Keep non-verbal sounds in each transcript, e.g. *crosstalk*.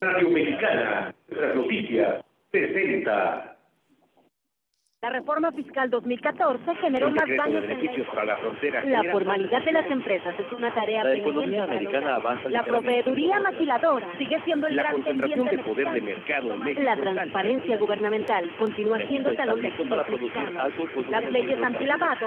Radio Mexicana, las noticias, presenta... La reforma fiscal 2014 generó más daños la... para la formalidad de las empresas es una tarea La economía americana avanza. La proveeduría maquiladora sigue siendo el la gran concentración de poder de mercado La transparencia gubernamental continúa siendo talón Las leyes filabado...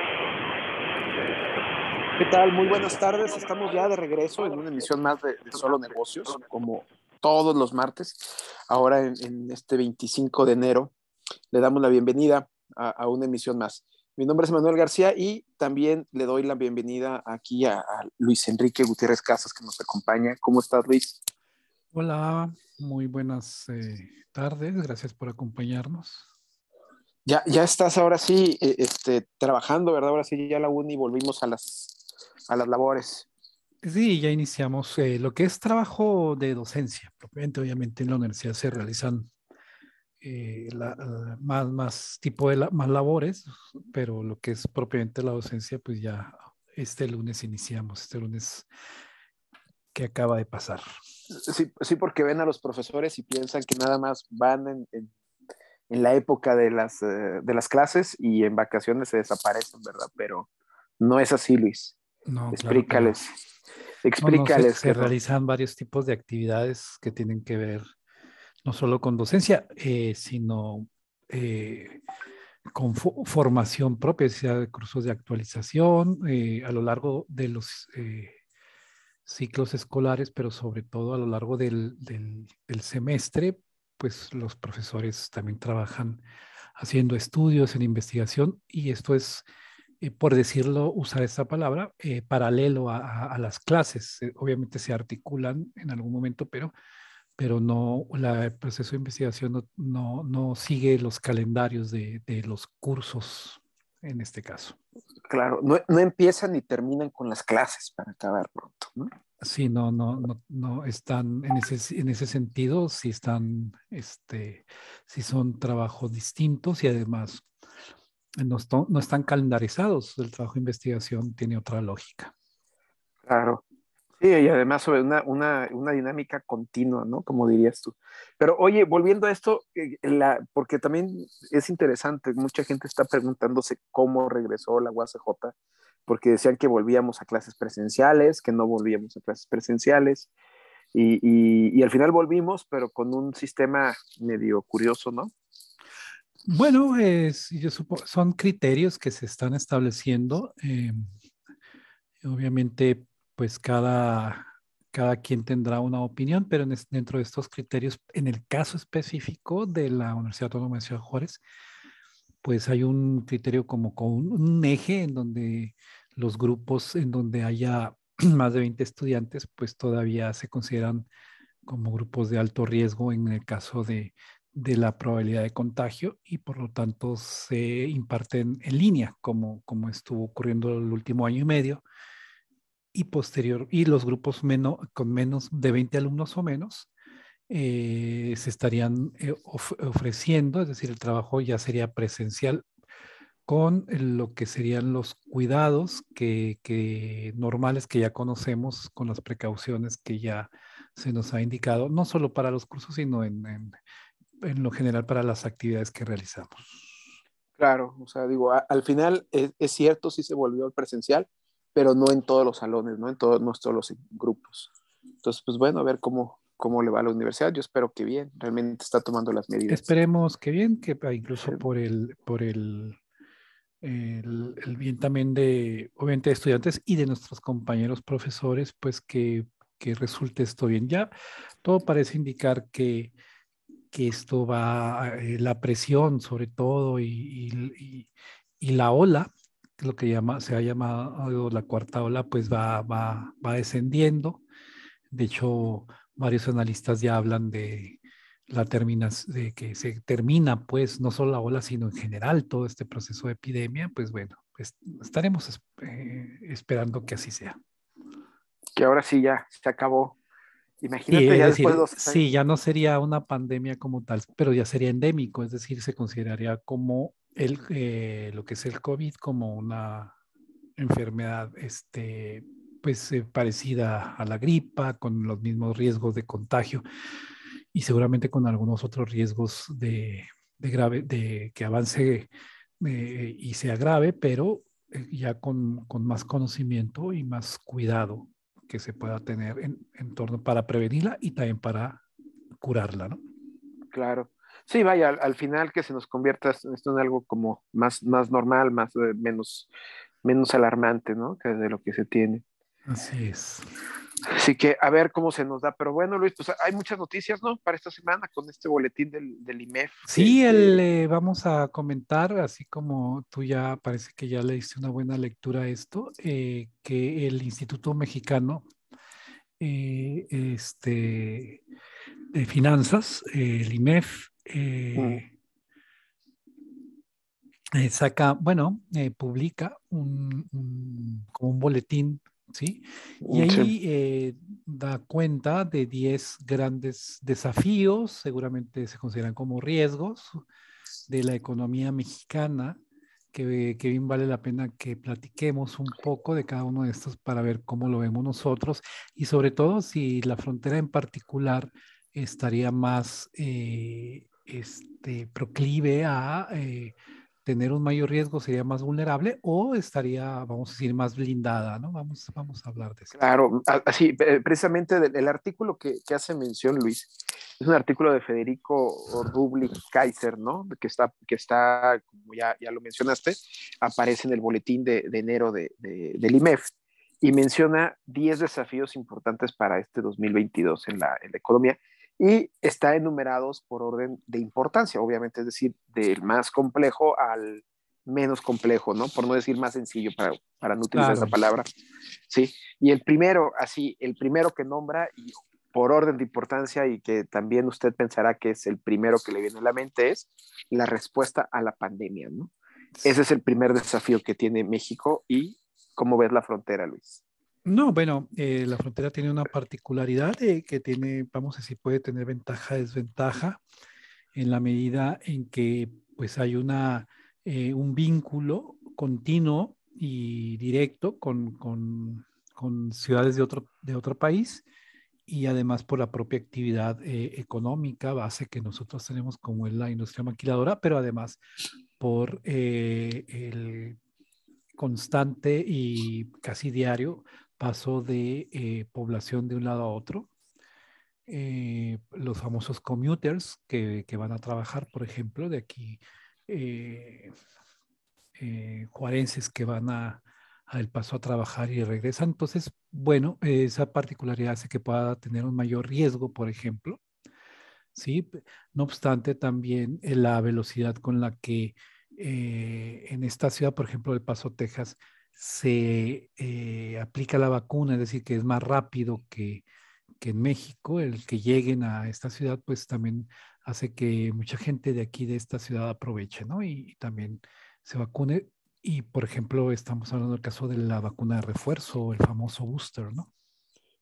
¿Qué tal? Muy buenas tardes. Estamos ya de regreso en una emisión más de, Solo Negocios, como todos los martes. Ahora en, este 25 de enero le damos la bienvenida a, una emisión más. Mi nombre es Manuel García y también le doy la bienvenida aquí a, Luis Enrique Gutiérrez Casas que nos acompaña. ¿Cómo estás, Luis? Hola, muy buenas eh, tardes. Gracias por acompañarnos. Ya, ya estás ahora sí eh, este, trabajando, ¿verdad? Ahora sí ya la uni volvimos a las a las labores. Sí, ya iniciamos eh, lo que es trabajo de docencia, propiamente, obviamente en la universidad se realizan eh, más, más tipo de más labores, pero lo que es propiamente la docencia, pues ya este lunes iniciamos, este lunes que acaba de pasar. Sí, sí porque ven a los profesores y piensan que nada más van en, en, la época de las, eh, de las clases y en vacaciones se desaparecen, ¿verdad? Pero no es así, Luis. No, explícales. Explícales. se, realizan varios tipos de actividades que tienen que ver no solo con docencia, eh, sino eh, con formación propia, sea de cursos de actualización eh, a lo largo de los ciclos escolares, pero sobre todo a lo largo del semestre, pues los profesores también trabajan haciendo estudios en investigación y esto es por decirlo, usar esta palabra, eh, paralelo a, las clases. Eh, obviamente se articulan en algún momento, pero, pero no, la, el proceso de investigación no, no, sigue los calendarios de, de, los cursos en este caso. Claro, no, no empiezan ni terminan con las clases para acabar pronto. ¿no? Sí, no, no, no, no están en ese, en ese sentido, si están, este, si son trabajos distintos y además no, están calendarizados, el trabajo de investigación tiene otra lógica. Claro. Sí, y además sobre una, dinámica continua, ¿no? Como dirías tú. Pero oye, volviendo a esto, eh, porque también es interesante, mucha gente está preguntándose cómo regresó la UACJ, porque decían que volvíamos a clases presenciales, que no volvíamos a clases presenciales, y al final volvimos, pero con un sistema medio curioso, ¿no? Bueno, eh, yo son criterios que se están estableciendo. Eh, obviamente, pues cada, cada quien tendrá una opinión, pero dentro de estos criterios, en el caso específico de la Universidad Autónoma de Ciudad Juárez, pues hay un criterio como con un, un eje en donde los grupos en donde haya *clears throat* más de 20 estudiantes, pues todavía se consideran como grupos de alto riesgo en el caso de, de la probabilidad de contagio y por lo tanto se imparten en línea, como, como estuvo ocurriendo el último año y medio. Y posterior, y los grupos menos, con menos de 20 alumnos o menos eh, se estarían eh, ofreciendo, es decir, el trabajo ya sería presencial con lo que serían los cuidados que, normales que ya conocemos, con las precauciones que ya se nos ha indicado, no solo para los cursos, sino en, en lo general para las actividades que realizamos. Claro, o sea, digo, al final es, es, cierto, sí se volvió al presencial, pero no en todos los salones, no en todos nuestros los grupos. Entonces, pues bueno, a ver cómo, cómo le va a la universidad. Yo espero que bien, realmente está tomando las medidas. Esperemos que bien, que ah, incluso por el, por el, el, bien también de, obviamente, de estudiantes y de nuestros compañeros profesores, pues que, que resulte esto bien. Ya todo parece indicar que que esto va, eh, la presión sobre todo y, y, y, la ola, lo que llama, se ha llamado la cuarta ola, pues va, va, va descendiendo. De hecho, varios analistas ya hablan de la termina de que se termina, pues, no solo la ola, sino en general todo este proceso de epidemia, pues bueno, pues, estaremos eh, esperando que así sea. Que ahora sí ya se acabó Imagínate sí, ya después de Sí, ya no sería una pandemia como tal, pero ya sería endémico, es decir, se consideraría como el, eh, lo que es el COVID como una enfermedad este, pues, eh, parecida a la gripa, con los mismos riesgos de contagio y seguramente con algunos otros riesgos de, grave, de que avance eh, y sea grave, pero ya con, con más conocimiento y más cuidado que se pueda tener en, torno para prevenirla y también para curarla, ¿no? Claro. Sí, vaya, al, final que se nos convierta esto en algo como más, más normal, más, eh, menos, menos alarmante, ¿no? Que de lo que se tiene. Así es. Así que a ver cómo se nos da. Pero bueno, Luis, pues hay muchas noticias, ¿no? Para esta semana con este boletín del, IMEF. Sí, este el, eh, vamos a comentar, así como tú ya parece que ya le diste una buena lectura a esto, eh, que el Instituto Mexicano eh, este, de Finanzas, el IMEF, mm. saca, bueno, publica un, como un boletín ¿sí? Y mm, ahí eh, da cuenta de 10 grandes desafíos, seguramente se consideran como riesgos de la economía mexicana, que, que, bien vale la pena que platiquemos un poco de cada uno de estos para ver cómo lo vemos nosotros y sobre todo si la frontera en particular estaría más eh, este, proclive a... Eh, tener un mayor riesgo, sería más vulnerable o estaría, vamos a decir, más blindada, ¿no? Vamos, vamos a hablar de eso. Claro, así, eh, precisamente el artículo que, que, hace mención Luis, es un artículo de Federico Rublich Kaiser, ¿no? Que está, que está como ya, ya lo mencionaste, aparece en el boletín de, de enero de, del IMEF y menciona 10 desafíos importantes para este 2022 en la, en la economía y está enumerados por orden de importancia, obviamente, es decir, del más complejo al menos complejo, ¿no? Por no decir más sencillo para, no utilizar esa palabra. Sí, y el primero, así, el primero que nombra y por orden de importancia y que también usted pensará que es el primero que le viene a la mente es la respuesta a la pandemia, ¿no? Ese es el primer desafío que tiene México y cómo ves la frontera, Luis. No, bueno, eh, la frontera tiene una particularidad que tiene, vamos a decir, puede tener ventaja, desventaja, en la medida en que pues hay una, eh, un vínculo continuo y directo con, con, con, ciudades de otro, de otro país y además por la propia actividad eh, económica base que nosotros tenemos como es la industria maquiladora, pero además por el constante y casi diario paso de eh, población de un lado a otro. Eh, los famosos commuters que, que, van a trabajar, por ejemplo, de aquí, eh, juarenses que van a, al paso a trabajar y regresan. Entonces, bueno, esa particularidad hace que pueda tener un mayor riesgo, por ejemplo. ¿sí? No obstante, también la velocidad con la que en esta ciudad, por ejemplo, El Paso, Texas, se eh, aplica la vacuna, es decir, que es más rápido que, en México, el que lleguen a esta ciudad, pues también hace que mucha gente de aquí, de esta ciudad, aproveche, ¿no? Y, y también se vacune. Y, por ejemplo, estamos hablando del caso de la vacuna de refuerzo, el famoso booster, ¿no?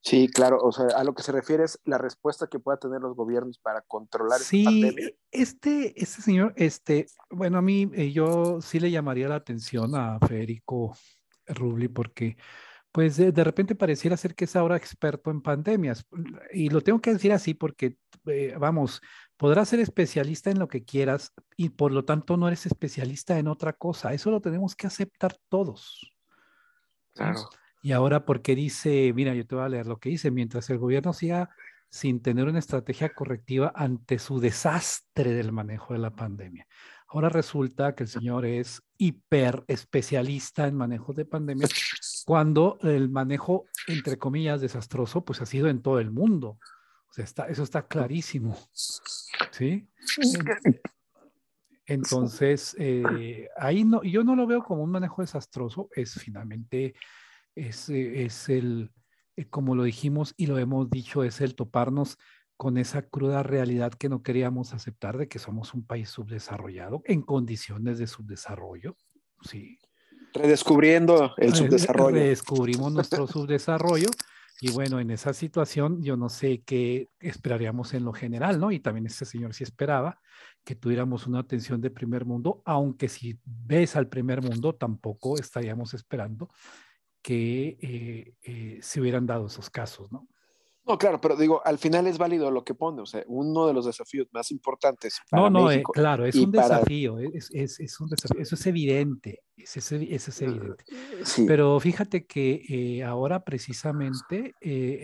Sí, claro, o sea, a lo que se refiere es la respuesta que pueda tener los gobiernos para controlar sí, pandemia. Este, este señor, este, bueno, a mí eh, yo sí le llamaría la atención a Federico Rubli porque pues de, repente pareciera ser que es ahora experto en pandemias. Y lo tengo que decir así porque, eh, vamos, podrás ser especialista en lo que quieras y por lo tanto no eres especialista en otra cosa. Eso lo tenemos que aceptar todos. Claro. Y ahora porque dice, mira, yo te voy a leer lo que dice, mientras el gobierno siga sin tener una estrategia correctiva ante su desastre del manejo de la pandemia. Ahora resulta que el señor es hiper especialista en manejo de pandemias, cuando el manejo, entre comillas, desastroso, pues ha sido en todo el mundo. O sea, eso está clarísimo. ¿Sí? Entonces, eh, ahí no, yo no lo veo como un manejo desastroso, es finalmente es, es el, eh, como lo dijimos y lo hemos dicho, es el toparnos con esa cruda realidad que no queríamos aceptar de que somos un país subdesarrollado en condiciones de subdesarrollo. Sí. Redescubriendo el subdesarrollo. Redescubrimos nuestro *laughs* subdesarrollo. Y bueno, en esa situación yo no sé qué esperaríamos en lo general, ¿no? Y también este señor sí esperaba que tuviéramos una atención de primer mundo, aunque si ves al primer mundo tampoco estaríamos esperando que eh, eh, se hubieran dado esos casos, ¿no? No, claro, pero digo, al final es válido lo que pone, o sea, uno de los desafíos más importantes. no, no, eh, claro, es un desafío, es, eso es evidente, eso es, mm, evidente. Pero fíjate que ahora precisamente,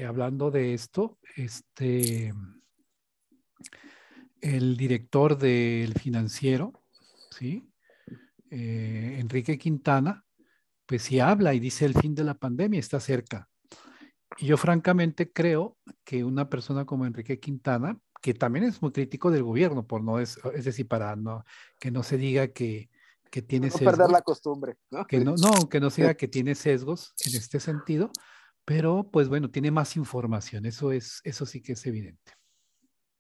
hablando de esto, este, el director del financiero, ¿sí? Enrique Quintana, pues sí habla y dice el fin de la pandemia está cerca. Y yo francamente creo que una persona como Enrique Quintana, que también es muy crítico del gobierno, por no es, es decir, para no, que no se diga que, que tiene no perder la costumbre, ¿no? Que no, no, que no se diga *laughs* que tiene sesgos en este sentido, pero pues bueno, tiene más información, eso es, eso sí que es evidente.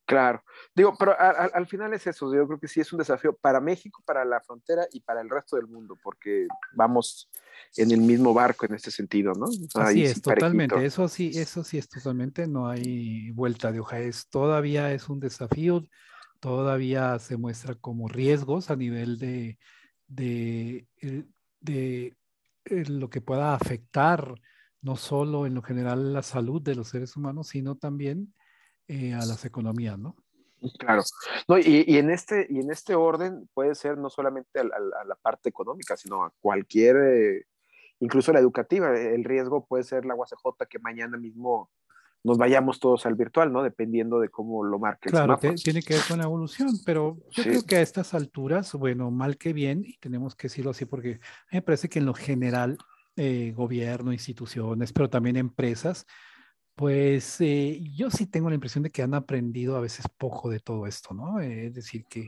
Claro, digo, pero al final es eso, yo creo que sí es un desafío para México, para la frontera y para el resto del mundo, porque vamos en el mismo barco en este sentido, ¿no? Sí es, totalmente, eso sí, eso sí es totalmente, no hay vuelta de hoja, es todavía es un desafío, todavía se muestra como riesgos a nivel de eh, eh, lo que pueda afectar no solo en lo general la salud de los seres humanos, sino también eh, a las economías, ¿no? Claro. No, y, y, en este, y en este orden puede ser no solamente a, la parte económica, sino a cualquier, eh, incluso la educativa. El riesgo puede ser la UACJ que mañana mismo nos vayamos todos al virtual, ¿no? Dependiendo de cómo lo marque. Claro, tiene que ver con la evolución, pero yo creo que a estas alturas, bueno, mal que bien, y tenemos que decirlo así porque me parece que en lo general, eh, gobierno, instituciones, pero también empresas, pues eh, yo sí tengo la impresión de que han aprendido a veces poco de todo esto, ¿no? Eh, es decir, que,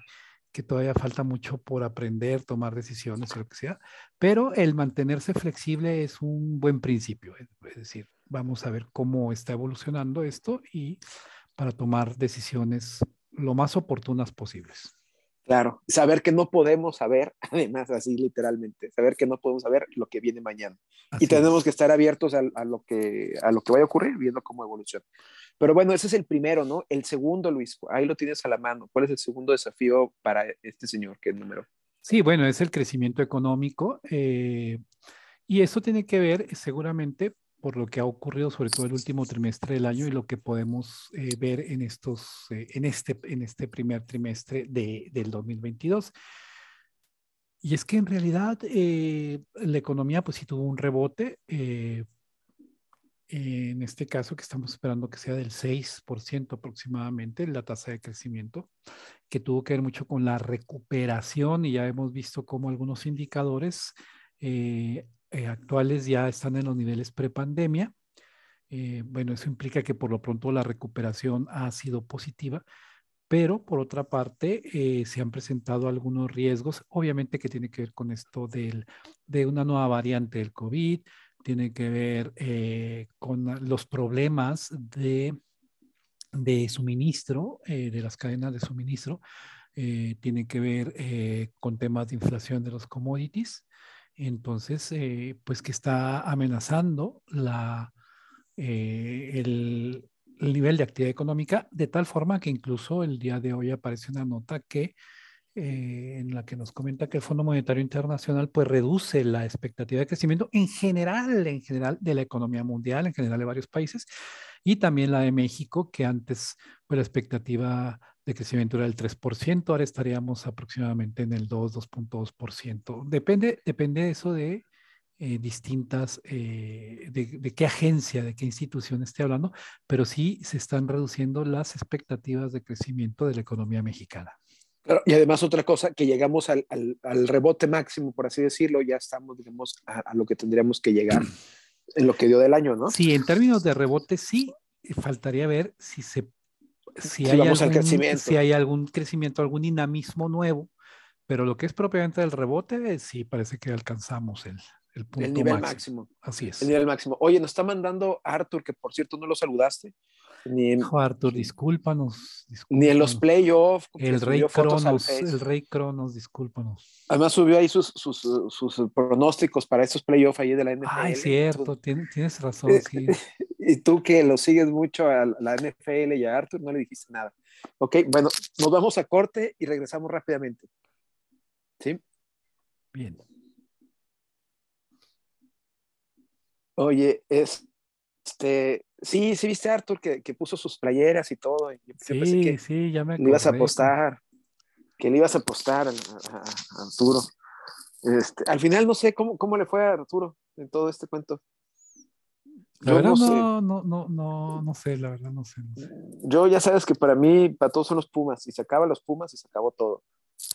que todavía falta mucho por aprender, tomar decisiones lo que sea, pero el mantenerse flexible es un buen principio, eh, es decir, vamos a ver cómo está evolucionando esto y para tomar decisiones lo más oportunas posibles. Claro, saber que no podemos saber, *laughs* además así literalmente, saber que no podemos saber lo que viene mañana. y tenemos que estar abiertos a, lo que, a lo que vaya a ocurrir, viendo cómo evoluciona. Pero bueno, ese es el primero, ¿no? El segundo, Luis, ahí lo tienes a la mano. ¿Cuál es el segundo desafío para este señor? ¿Qué número? Sí, bueno, es el crecimiento económico. Eh, y eso tiene que ver seguramente por lo que ha ocurrido sobre todo el último trimestre del año y lo que podemos eh, ver en, estos, eh, en, este, en este primer trimestre de, del 2022. Y es que en realidad eh, la economía pues sí tuvo un rebote, en este caso que estamos esperando que sea del 6% aproximadamente la tasa de crecimiento, que tuvo que ver mucho con la recuperación y ya hemos visto cómo algunos indicadores eh, eh, actuales ya están en los niveles prepandemia. Eh, bueno, eso implica que por lo pronto la recuperación ha sido positiva, pero por otra parte eh, se han presentado algunos riesgos, obviamente que tiene que ver con esto del, de una nueva variante del COVID, tiene que ver eh, con los problemas de, de suministro, de las cadenas de suministro, tiene que ver con temas de inflación de los commodities entonces, eh, pues que está amenazando la, eh, el, nivel de actividad económica, de tal forma que incluso el día de hoy aparece una nota que eh, en la que nos comenta que el Fondo Monetario Internacional pues reduce la expectativa de crecimiento en general, en general de la economía mundial, en general de varios países, y también la de México, que antes fue pues, la expectativa de crecimiento era el 3%, ahora estaríamos aproximadamente en el 2, 2.2%. Depende, depende eso de eh, distintas, eh, de, qué agencia, de qué institución esté hablando, pero sí se están reduciendo las expectativas de crecimiento de la economía mexicana. y además otra cosa, que llegamos al, al, rebote máximo, por así decirlo, ya estamos, digamos, a, a lo que tendríamos que llegar en lo que dio del año, ¿no? Sí, en términos de rebote sí, eh, faltaría ver si se si, hay algún, crecimiento. algún dinamismo nuevo, pero lo que es propiamente del rebote, sí parece que alcanzamos el, el punto el nivel máximo. máximo. Así es. El nivel máximo. Oye, nos está mandando Arthur, que por cierto no lo saludaste, ni en, Arthur, discúlpanos, Ni en los playoffs. El rey Cronos, el rey Cronos, discúlpanos. Además subió ahí sus, pronósticos para esos playoffs ahí de la NFL. Ah, cierto, tienes, razón. *laughs* y tú que lo sigues mucho a la NFL y a Arthur, no le dijiste nada. Ok, bueno, nos vamos a corte y regresamos rápidamente. ¿Sí? Bien. Oye, es este, Sí, sí, viste a Arthur que, que, puso sus playeras y todo. Y sí, pensé que sí, ya me acordé. ibas a apostar, que le ibas a apostar a, Arturo. Este, al final no sé cómo, cómo le fue a Arturo en todo este cuento. La verdad, no, no, no, no, no, sé, la verdad, no sé, Yo ya sabes que para mí, para todos son los Pumas, y se acaba los Pumas y se acabó todo.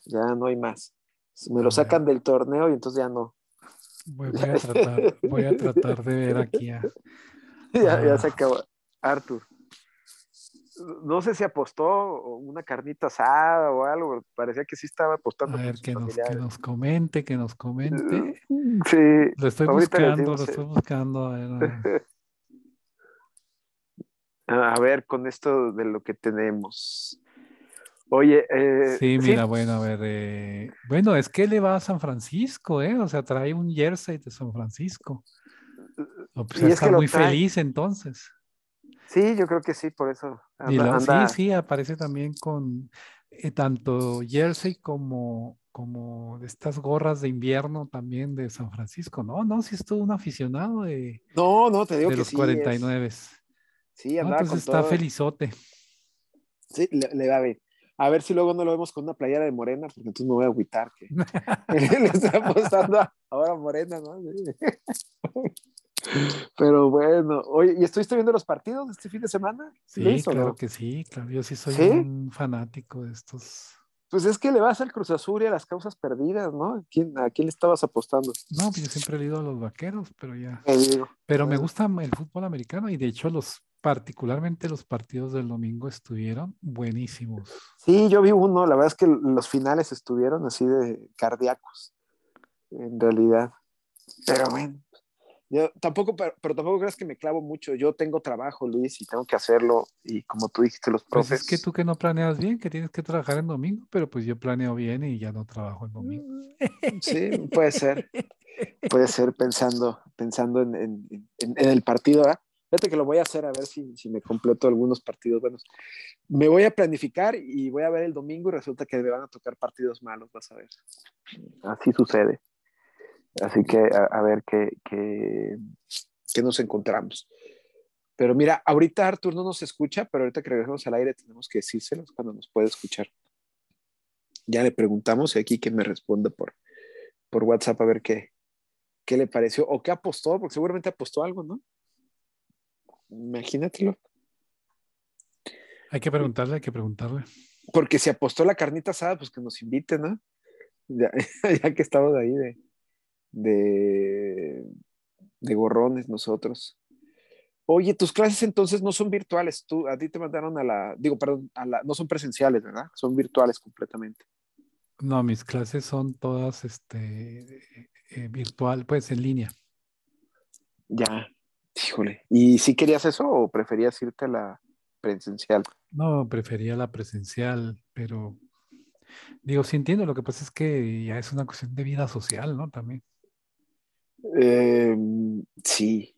Ya no hay más. Me lo sacan del torneo y entonces ya no. a tratar, voy a tratar de ver aquí a, *laughs* ya, ya se ah. acabó. Arthur. No sé si apostó una carnita asada o algo, parecía que sí estaba apostando. A ver, que nos, comente, que nos comente. Eh, sí. Lo estoy buscando, lo estoy buscando. *laughs* A ver, con esto de lo que tenemos. Oye, eh, sí, mira, bueno, a ver, eh, bueno, es que le va a San Francisco, ¿eh? O sea, trae un jersey de San Francisco. O pues, está muy feliz entonces. Sí, yo creo que sí, por eso. Sí, sí, aparece también con eh, tanto jersey como, como estas gorras de invierno también de San Francisco. No, no, sí es todo un aficionado de, no, no, te digo que los 49. Sí, anda Entonces está felizote. Sí, le, va a ver. A ver si luego no lo vemos con una playera de Morena, porque entonces me voy a agüitar que *laughs* *laughs* le está apostando ahora Morena, ¿no? Pero bueno, oye, ¿y estuviste viendo los partidos este fin de semana? Sí, claro que sí, claro, yo sí soy un fanático de estos. Pues es que le vas al Cruz Azul y a las causas perdidas, ¿no? ¿A quién, le estabas apostando? No, pues yo siempre he ido a los vaqueros, pero ya. pero me gusta el fútbol americano y de hecho los particularmente los partidos del domingo estuvieron buenísimos. Sí, yo vi uno, la verdad es que los finales estuvieron así de cardíacos, en realidad. Pero bueno, yo tampoco, pero, tampoco creas que me clavo mucho. Yo tengo trabajo, Luis, y tengo que hacerlo. Y como tú dijiste, los pues profes. es que tú que no planeas bien, que tienes que trabajar el domingo, pero pues yo planeo bien y ya no trabajo el domingo. Mm. Sí, puede ser. Puede ser pensando, pensando en, el partido. Fíjate que lo voy a hacer a ver si, si me completo algunos partidos buenos. Me voy a planificar y voy a ver el domingo y resulta que me van a tocar partidos malos, vas a ver. Así sucede. Así que a, ver qué, qué, nos encontramos. Pero mira, ahorita Artur no nos escucha, pero ahorita que regresemos al aire tenemos que decírselos cuando nos puede escuchar. Ya le preguntamos y aquí que me responda por, por WhatsApp a ver qué, qué le pareció o qué apostó, porque seguramente apostó algo, ¿no? Imagínatelo. Hay que preguntarle, hay que preguntarle. Porque si apostó la carnita asada, pues que nos invite, ¿no? Ya, *laughs* ya que estamos ahí de, de, de gorrones nosotros. Oye, tus clases entonces no son virtuales, tú, a ti te mandaron a la, digo, perdón, a la, no son presenciales, ¿verdad? Son virtuales completamente. No, mis clases son todas este, eh, eh, virtual, pues en línea. Ya, híjole. ¿Y si querías eso o preferías irte a la presencial? No, prefería la presencial, pero digo, sí entiendo, lo que pasa es que ya es una cuestión de vida social, ¿no? También. Eh, sí.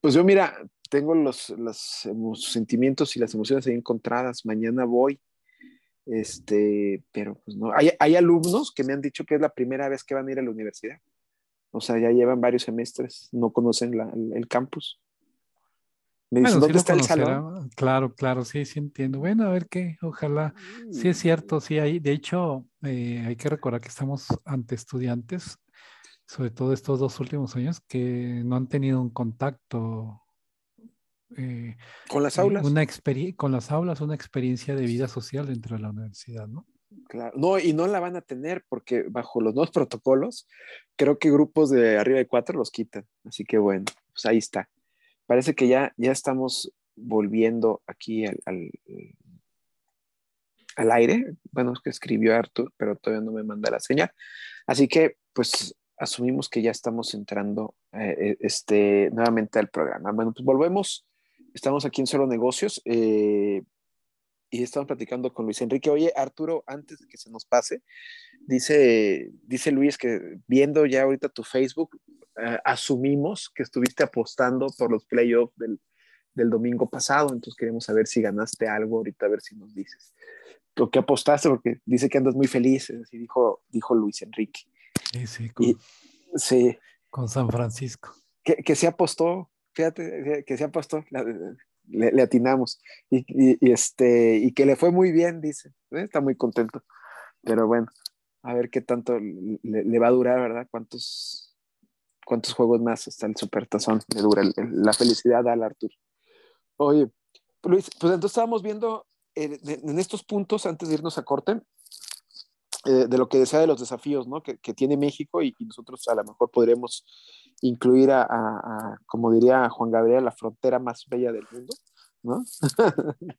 Pues yo, mira, tengo los, los, sentimientos y las emociones ahí encontradas. Mañana voy. Este, pero pues no. Hay, hay, alumnos que me han dicho que es la primera vez que van a ir a la universidad. O sea, ya llevan varios semestres, no conocen el, campus. Me dicen, bueno, ¿dónde está el salón? Claro, claro, sí, sí entiendo. Bueno, a ver qué, ojalá. Sí es cierto, sí hay. De hecho, eh, hay que recordar que estamos ante estudiantes sobre todo estos dos últimos años, que no han tenido un contacto. Eh, con las eh, aulas. Una con las aulas, una experiencia de vida social dentro de la universidad, ¿no? Claro, no, y no la van a tener porque bajo los dos protocolos, creo que grupos de arriba de cuatro los quitan. Así que bueno, pues ahí está. Parece que ya, ya estamos volviendo aquí al, al, aire. Bueno, es que escribió Artur, pero todavía no me manda la señal. Así que, pues, asumimos que ya estamos entrando eh, eh, este, nuevamente al programa. Bueno, pues volvemos. Estamos aquí en Solo Negocios eh, y estamos platicando con Luis Enrique. Oye, Arturo, antes de que se nos pase, dice, dice Luis que viendo ya ahorita tu Facebook, asumimos que estuviste apostando por los playoffs del, del domingo pasado. Entonces queremos saber si ganaste algo ahorita, a ver si nos dices. tú qué apostaste? Porque dice que andas muy feliz, así dijo, dijo Luis Enrique. Sí, con, San Francisco. Que, que, se apostó, fíjate, que se apostó, le, atinamos. Y, y, este, y que le fue muy bien, dice. ¿eh? Está muy contento. Pero bueno, a ver qué tanto le, va a durar, ¿verdad? ¿Cuántos, cuántos juegos más hasta el Supertazón le dura la felicidad al Artur? Oye, Luis, pues entonces estábamos viendo eh, en estos puntos, antes de irnos a corte, eh, de lo que desea de los desafíos ¿no? que, tiene México y, nosotros a lo mejor podremos incluir a, como diría Juan Gabriel, la frontera más bella del mundo, ¿no? *laughs*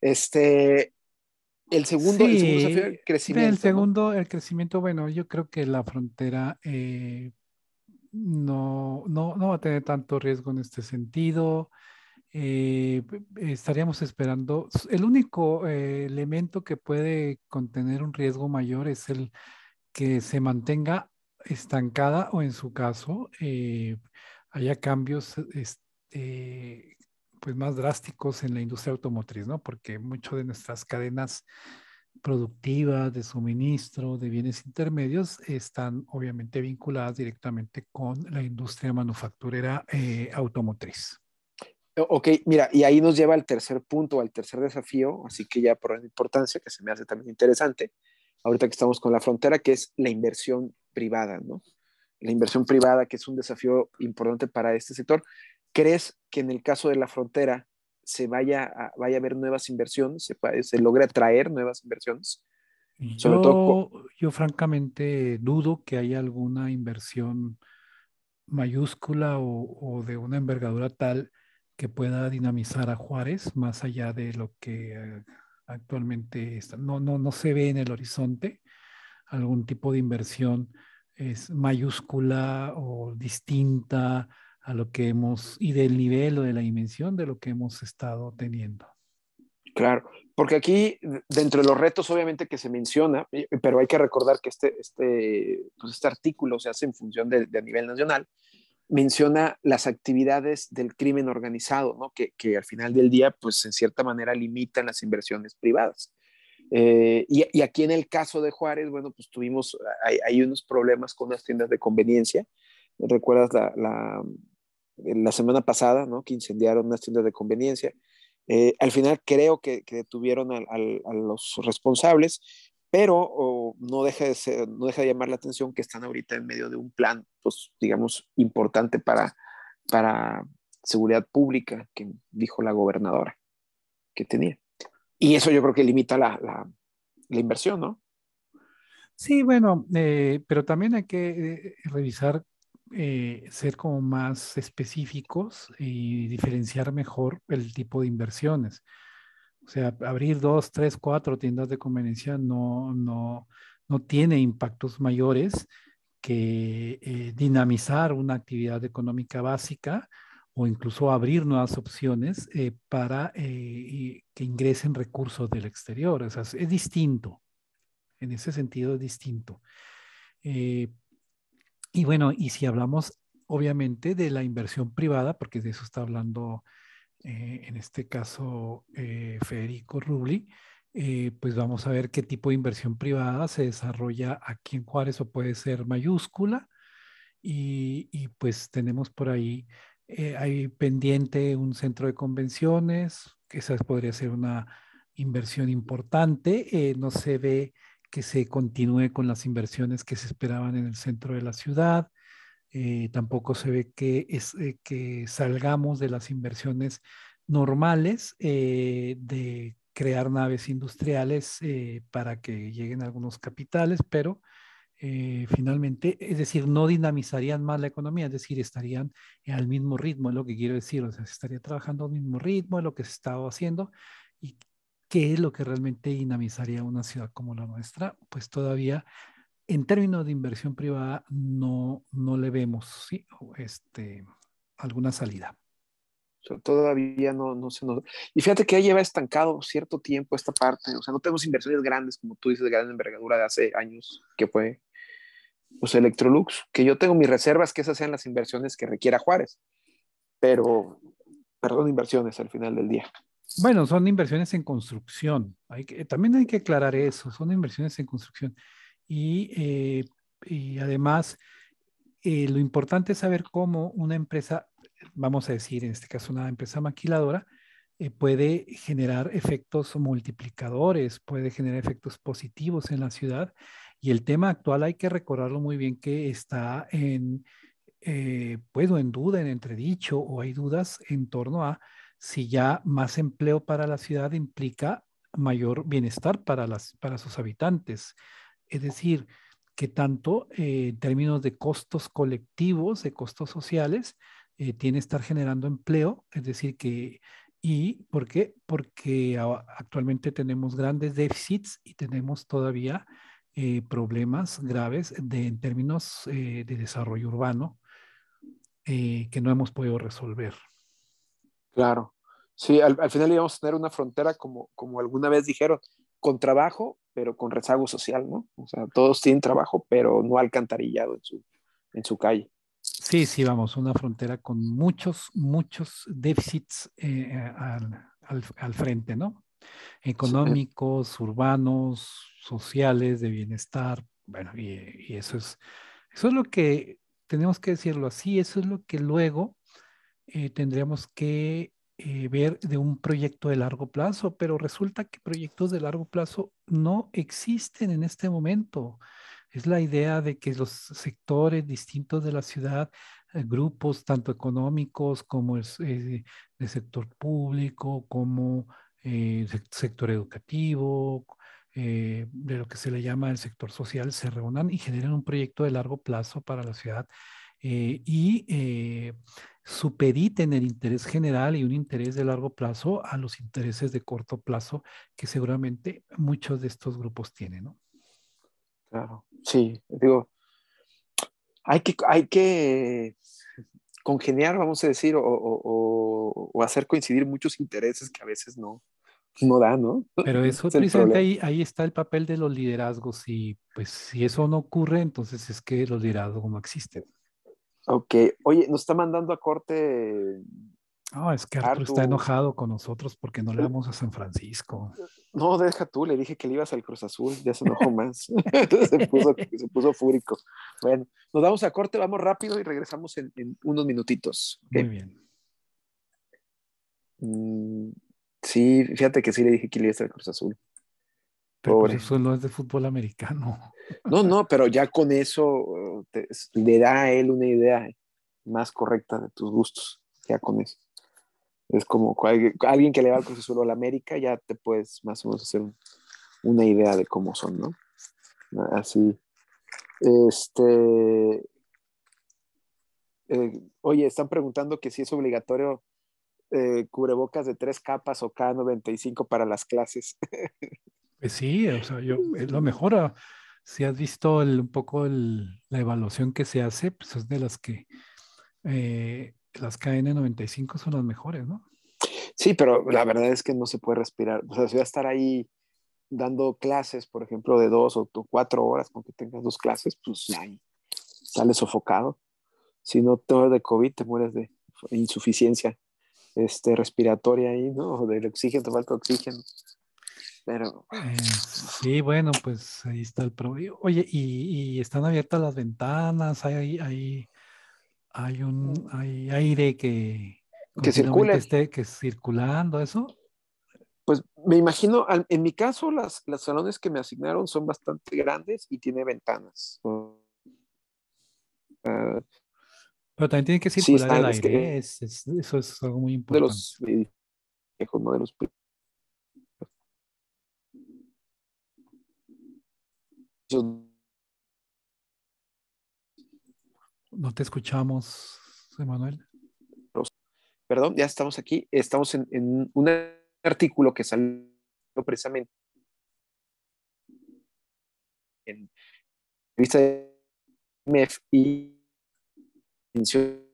este, el segundo, el segundo el crecimiento. El segundo, el crecimiento, bueno, yo creo que la frontera eh, no, no, no va a tener tanto riesgo en este sentido. Eh, eh, estaríamos esperando. El único eh, elemento que puede contener un riesgo mayor es el que se mantenga estancada o en su caso haya cambios este, pues más drásticos en la industria automotriz, ¿no? Porque muchas de nuestras cadenas productivas, de suministro, de bienes intermedios, están obviamente vinculadas directamente con la industria manufacturera automotriz. Ok, mira, y ahí nos lleva al tercer punto, al tercer desafío, así que ya por la importancia, que se me hace también interesante, ahorita que estamos con la frontera, que es la inversión privada, ¿no? La inversión privada, que es un desafío importante para este sector. ¿Crees que en el caso de la frontera se vaya a, vaya a haber nuevas inversiones, se, se logre atraer nuevas inversiones? yo, yo francamente dudo que haya alguna inversión mayúscula o de una envergadura tal que pueda dinamizar a Juárez más allá de lo que eh, actualmente está. No, no, no se ve en el horizonte algún tipo de inversión es mayúscula o distinta a lo que hemos, y del nivel o de la dimensión de lo que hemos estado teniendo. Claro, porque aquí, dentro de los retos, obviamente, que se menciona, pero hay que recordar que este, este, pues, este, artículo se hace en función de de nivel nacional, menciona las actividades del crimen organizado, ¿no? que, que, al final del día, pues en cierta manera limitan las inversiones privadas. Eh, y, aquí en el caso de Juárez, bueno, pues tuvimos, hay, unos problemas con las tiendas de conveniencia. ¿Recuerdas la, semana pasada, ¿no? Que incendiaron unas tiendas de conveniencia. Eh, al final creo que, detuvieron a, los responsables, pero no, deja de no deja llamar la atención que están ahorita en medio de un plan, pues digamos, importante para, seguridad pública que dijo la gobernadora que tenía. Y eso yo creo que limita la, inversión, ¿no? Sí, bueno, eh, pero también hay que eh, revisar, eh, ser como más específicos y diferenciar mejor el tipo de inversiones. O sea, abrir dos, tres, cuatro tiendas de conveniencia no, tiene impactos mayores que eh, dinamizar una actividad económica básica o incluso abrir nuevas opciones eh, para eh, que ingresen recursos del exterior. O sea, es distinto. En ese sentido es distinto. y bueno, y si hablamos obviamente de la inversión privada, porque de eso está hablando eh, en este caso eh, Federico Rubli, eh, pues vamos a ver qué tipo de inversión privada se desarrolla aquí en Juárez o puede ser mayúscula. Y, y pues tenemos por ahí, hay pendiente un centro de convenciones, que esa podría ser una inversión importante. no se ve que se continúe con las inversiones que se esperaban en el centro de la ciudad. Eh, tampoco se ve que, es, eh, que salgamos de las inversiones normales eh, de crear naves industriales para que lleguen algunos capitales, pero finalmente, es decir, no dinamizarían más la economía, es decir, estarían al mismo ritmo, es lo que quiero decir, o sea, se estaría trabajando al mismo ritmo, es lo que se estaba haciendo, y qué es lo que realmente dinamizaría una ciudad como la nuestra, pues todavía en términos de inversión privada no, no le vemos ¿sí? este, alguna salida. Todavía no, no se nos... Y fíjate que ya lleva estancado cierto tiempo esta parte. O sea, no tenemos inversiones grandes, como tú dices, de gran envergadura de hace años, que fue pues, Electrolux, que yo tengo mis reservas, que esas sean las inversiones que requiera Juárez. Pero, perdón, inversiones al final del día. Bueno, son inversiones en construcción. Hay también hay que aclarar eso, son inversiones en construcción. Eh, y, además eh, lo importante es saber cómo una empresa, vamos a decir, en este caso una empresa maquiladora, eh, puede generar efectos multiplicadores, puede generar efectos positivos en la ciudad. Y el tema actual hay que recordarlo muy bien que está en, eh, pues, en duda, en entredicho, o hay dudas en torno a si ya más empleo para la ciudad implica mayor bienestar para, las, para sus habitantes. Es decir, que tanto eh, en términos de costos colectivos, de costos sociales, eh, tiene que estar generando empleo, es decir, que ¿Y por qué? Porque actualmente tenemos grandes déficits y tenemos todavía eh, problemas graves en términos de desarrollo urbano que no hemos podido resolver. Claro. Sí, al, final íbamos a tener una frontera, como, como alguna vez dijeron, con trabajo pero con rezago social, ¿no? O sea, todos tienen trabajo, pero no alcantarillado en su, en su calle. Sí, sí, vamos, una frontera con muchos, muchos déficits eh, eh, al, frente, ¿no? Económicos, urbanos, sociales, de bienestar, bueno, y, eso es, eso es lo que tenemos que decirlo así, eso es lo que luego eh, tendríamos que eh, ver de un proyecto de largo plazo, pero resulta que proyectos de largo plazo no existen en este momento. Es la idea de que los sectores distintos de la ciudad, eh, grupos tanto económicos como el, eh, sector público, como el sector educativo, de lo que se le llama el sector social, se reúnan y generen un proyecto de largo plazo para la ciudad. y supediten el interés general y un interés de largo plazo a los intereses de corto plazo que seguramente muchos de estos grupos tienen, ¿no? Claro, sí, digo, hay que, hay que congeniar, vamos a decir, o, hacer coincidir muchos intereses que a veces no, no da, ¿no? Pero *laughs* eso, es ahí, ahí, está el papel de los liderazgos y pues si eso no ocurre, entonces es que los liderazgos no existen. Ok, oye, nos está mandando a corte. Ah, es que Arthur, está enojado con nosotros porque no le eh. vamos a San Francisco. No, deja tú, le dije que le ibas al Cruz Azul, ya se enojó *laughs* más. *laughs* se puso, fúrico. Bueno, nos damos a corte, vamos rápido y regresamos en, unos minutitos. Muy bien. Mm, sí, fíjate que sí le dije que le ibas al Cruz Azul eso no es de fútbol americano. No, no, *laughs* pero ya con eso uh, le da a él una idea más correcta de tus gustos, ya con eso. Es como alguien que le va al profesor Azul a la América, ya te puedes más o menos hacer una idea de cómo son, ¿no? Así. Este. Eh, oye, están preguntando que si es obligatorio eh, cubrebocas de tres capas o K95 para las clases. *laughs* Pues sí, o sea, yo, lo mejor, ah, si has visto un poco la evaluación que se hace, pues es de las que eh, las KN95 son las mejores, ¿no? Sí, pero la verdad es que no se puede respirar. O sea, si voy a estar ahí dando clases, por ejemplo, de dos o cuatro horas, con que tengas dos clases, pues ahí sales sofocado. Si no te mueres de COVID, te mueres de insuficiencia este, respiratoria ahí, ¿no? O del oxígeno, te falta oxígeno pero... Eh, sí, bueno, pues ahí está el problema. Oye, y, están abiertas las ventanas, hay, hay, hay un aire que... Que circule. Esté, que circulando, eso. Pues me imagino, en mi caso, las, los salones que me asignaron son bastante grandes y tiene ventanas. Ah, pero también tiene que circular el este, aire, eso es algo muy importante. De los eh, viejos, no de los No te escuchamos, Emanuel. Perdón, ya estamos aquí. Estamos en, un artículo que salió precisamente en revista de MEF y de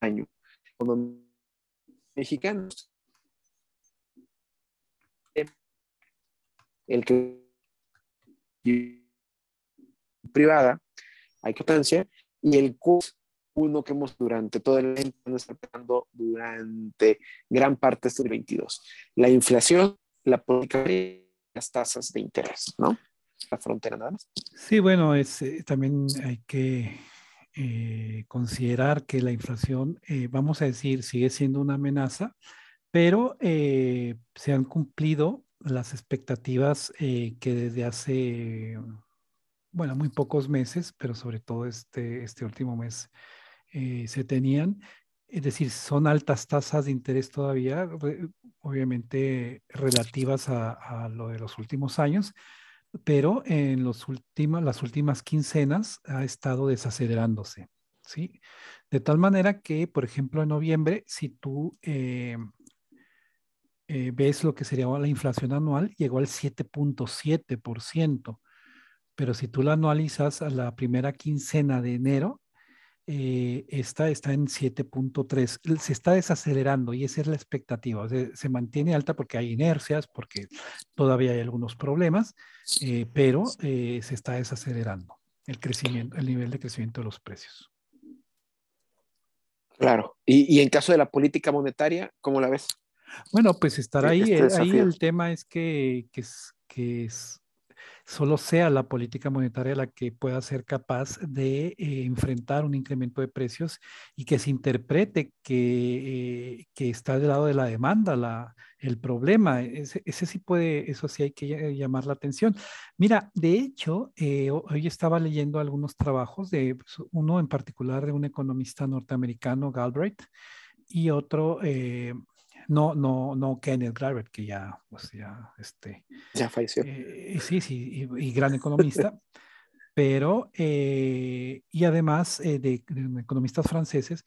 año mexicanos el que privada, hay constancia, y el curso uno que hemos durante todo el año durante gran parte de este La inflación, la política las tasas de interés, ¿no? La frontera nada más. Sí, bueno, es, eh, también hay que eh, considerar que la inflación, eh, vamos a decir, sigue siendo una amenaza, pero se han cumplido las expectativas eh, que desde hace, bueno, muy pocos meses, pero sobre todo este, este último mes eh, se tenían. Es decir, son altas tasas de interés todavía, obviamente relativas a, lo de los últimos años, pero en los últimos, las últimas quincenas ha estado desacelerándose, ¿sí? De tal manera que, por ejemplo, en noviembre, si tú... Eh, eh, ves lo que sería la inflación anual, llegó al 7.7%. Pero si tú la anualizas a la primera quincena de enero, eh, esta está en 7.3. Se está desacelerando y esa es la expectativa. se mantiene alta porque hay inercias, porque todavía hay algunos problemas, eh, pero se está desacelerando el crecimiento, el nivel de crecimiento de los precios. Claro. Y, y en caso de la política monetaria, ¿cómo la ves? Bueno, pues estar e, ahí, este eh, ahí el tema es que, que, es, que es, solo sea la política monetaria la que pueda ser capaz de eh, enfrentar un incremento de precios y que se interprete que, eh, que está del lado de la demanda la, el problema. Ese, ese, sí puede, eso sí hay que llamar la atención. Mira, de hecho, hoy estaba leyendo algunos trabajos de pues, uno en particular de un economista norteamericano, Galbraith, y otro no, no, no Kenneth Graver, que ya, pues ya, este, ya falleció. Eh, sí, sí, y, gran economista. *laughs* pero, eh, y además eh, de, economistas franceses,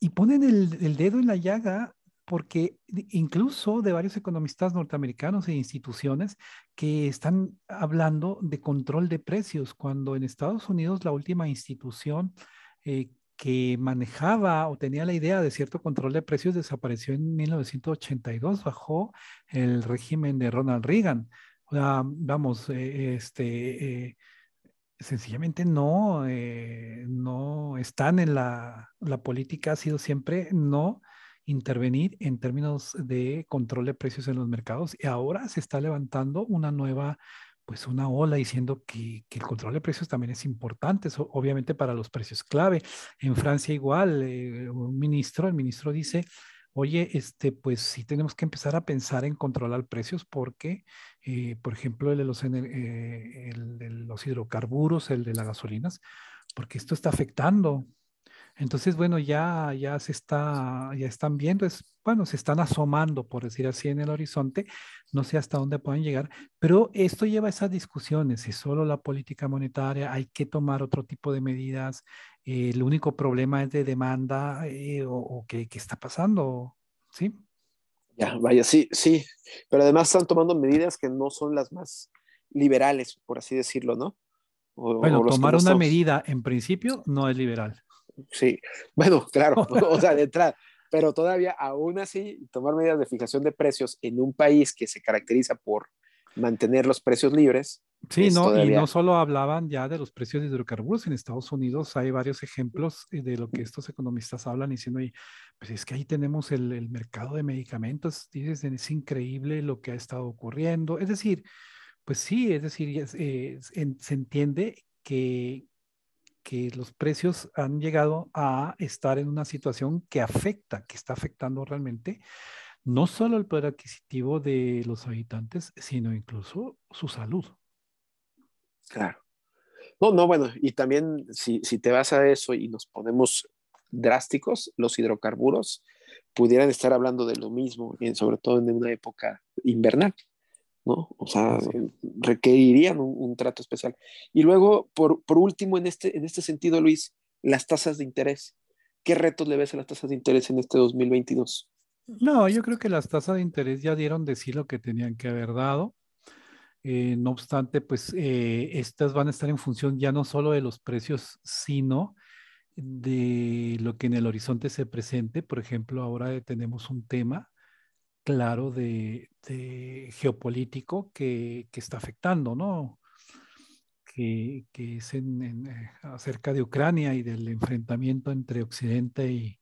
y ponen el, dedo en la llaga porque incluso de varios economistas norteamericanos e instituciones que están hablando de control de precios, cuando en Estados Unidos la última institución eh, que manejaba o tenía la idea de cierto control de precios desapareció en 1982 bajo el régimen de Ronald Reagan. vamos, eh, este, eh, sencillamente no, eh, no están en la, la política, ha sido siempre no intervenir en términos de control de precios en los mercados y ahora se está levantando una nueva pues una ola diciendo que, el control de precios también es importante, obviamente para los precios clave. En Francia igual, eh, un ministro, el ministro dice, oye, este, pues sí tenemos que empezar a pensar en controlar precios porque, eh, por ejemplo, el los, eh, el de los hidrocarburos, el de las gasolinas, porque esto está afectando entonces, bueno, ya, ya se está, ya están viendo, es, bueno, se están asomando, por decir así, en el horizonte, no sé hasta dónde pueden llegar, pero esto lleva a esas discusiones, si solo la política monetaria, hay que tomar otro tipo de medidas, eh, el único problema es de demanda eh, o, o qué está pasando, ¿sí? Ya, vaya, sí, sí, pero además están tomando medidas que no son las más liberales, por así decirlo, ¿no? bueno, tomar una medida en principio no es liberal. Sí, bueno, claro, *laughs* o sea, de pero todavía aún así tomar medidas de fijación de precios en un país que se caracteriza por mantener los precios libres. Sí, no, y no solo hablaban ya de los precios de hidrocarburos, en Estados Unidos hay varios ejemplos eh, de lo que estos economistas hablan diciendo, pues es que ahí tenemos el, el mercado de medicamentos, dices, es increíble lo que ha estado ocurriendo, es decir, pues sí, es decir, eh, se entiende que, que los precios han llegado a estar en una situación que afecta, que está afectando realmente no solo el poder adquisitivo de los habitantes, sino incluso su salud. Claro. No, no, bueno, y también si, te vas a eso y nos ponemos drásticos, los hidrocarburos pudieran estar hablando de lo mismo, sobre todo en una época invernal. ¿no? O sea, eh, requerirían un, trato especial. Y luego, por, por último, en este, en este sentido, Luis, las tasas de interés. ¿Qué retos le ves a las tasas de interés en este 2022? No, yo creo que las tasas de interés ya dieron de sí lo que tenían que haber dado. Eh, no obstante, pues eh, estas van a estar en función ya no solo de los precios, sino de lo que en el horizonte se presente. Por ejemplo, ahora tenemos un tema claro de, de geopolítico que, que, está afectando, ¿no? Que, que es en, en, eh, acerca de Ucrania y del enfrentamiento entre Occidente y,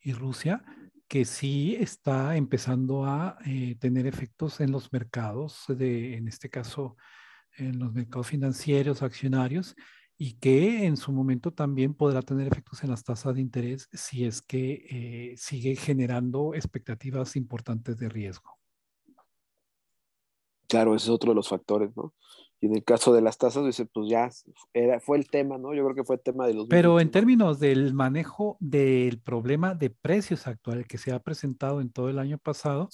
y Rusia, que sí está empezando a eh, tener efectos en los mercados, de, en este caso en los mercados financieros, accionarios, y que en su momento también podrá tener efectos en las tasas de interés si es que eh, sigue generando expectativas importantes de riesgo. Claro, ese es otro de los factores, ¿no? Y en el caso de las tasas, dice, pues ya era, fue el tema, ¿no? Yo creo que fue el tema de los... Pero en términos del manejo del problema de precios actual que se ha presentado en todo el año pasado,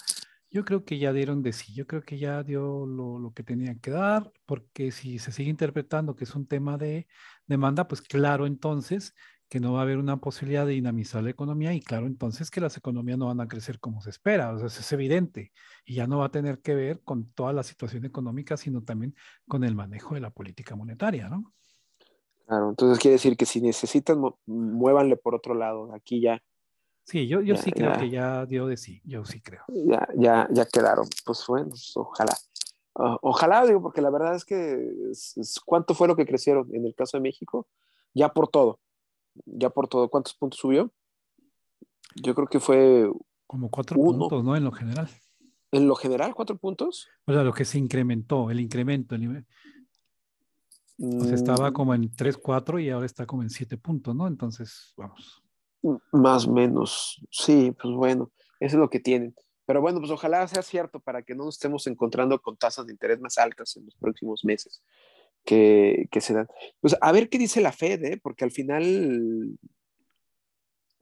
yo creo que ya dieron de sí, yo creo que ya dio lo, que tenía que dar, porque si se sigue interpretando que es un tema de demanda, pues claro entonces que no va a haber una posibilidad de dinamizar la economía y claro entonces que las economías no van a crecer como se espera, o sea, eso es evidente y ya no va a tener que ver con toda la situación económica, sino también con el manejo de la política monetaria, ¿no? Claro, entonces quiere decir que si necesitan, muévanle por otro lado, aquí ya Sí, yo, yo sí creo que ya dio de sí, yo sí creo. Ya, ya, quedaron. Pues bueno, pues, ojalá. ojalá, digo, porque la verdad es que cuánto fue lo que crecieron en el caso de México, ya por todo, ya por todo. ¿Cuántos puntos subió? Yo creo que fue... Como cuatro puntos, ¿no? En lo general. En lo general, cuatro puntos. O sea, lo que se incrementó, el incremento, el nivel. estaba mm. como en 3, 4 y ahora está como en siete puntos, ¿no? Entonces, vamos. Más menos. Sí, pues bueno, eso es lo que tienen. Pero bueno, pues ojalá sea cierto para que no nos estemos encontrando con tasas de interés más altas en los próximos meses que, que se dan. Pues a ver qué dice la Fed, ¿eh? porque al final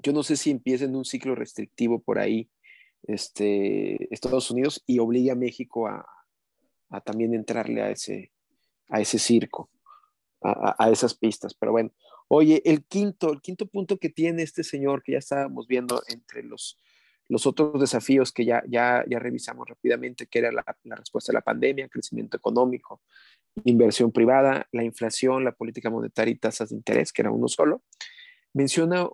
yo no sé si en un ciclo restrictivo por ahí este, Estados Unidos y obliga a México a, a también entrarle a ese, a ese circo, a, a, esas pistas. Pero bueno, Oye, el quinto, el quinto punto que tiene este señor que ya estábamos viendo entre los, otros desafíos que ya, ya, revisamos rápidamente, que era la, la, respuesta a la pandemia, crecimiento económico, inversión privada, la inflación, la política monetaria y tasas de interés, que era uno solo. Menciona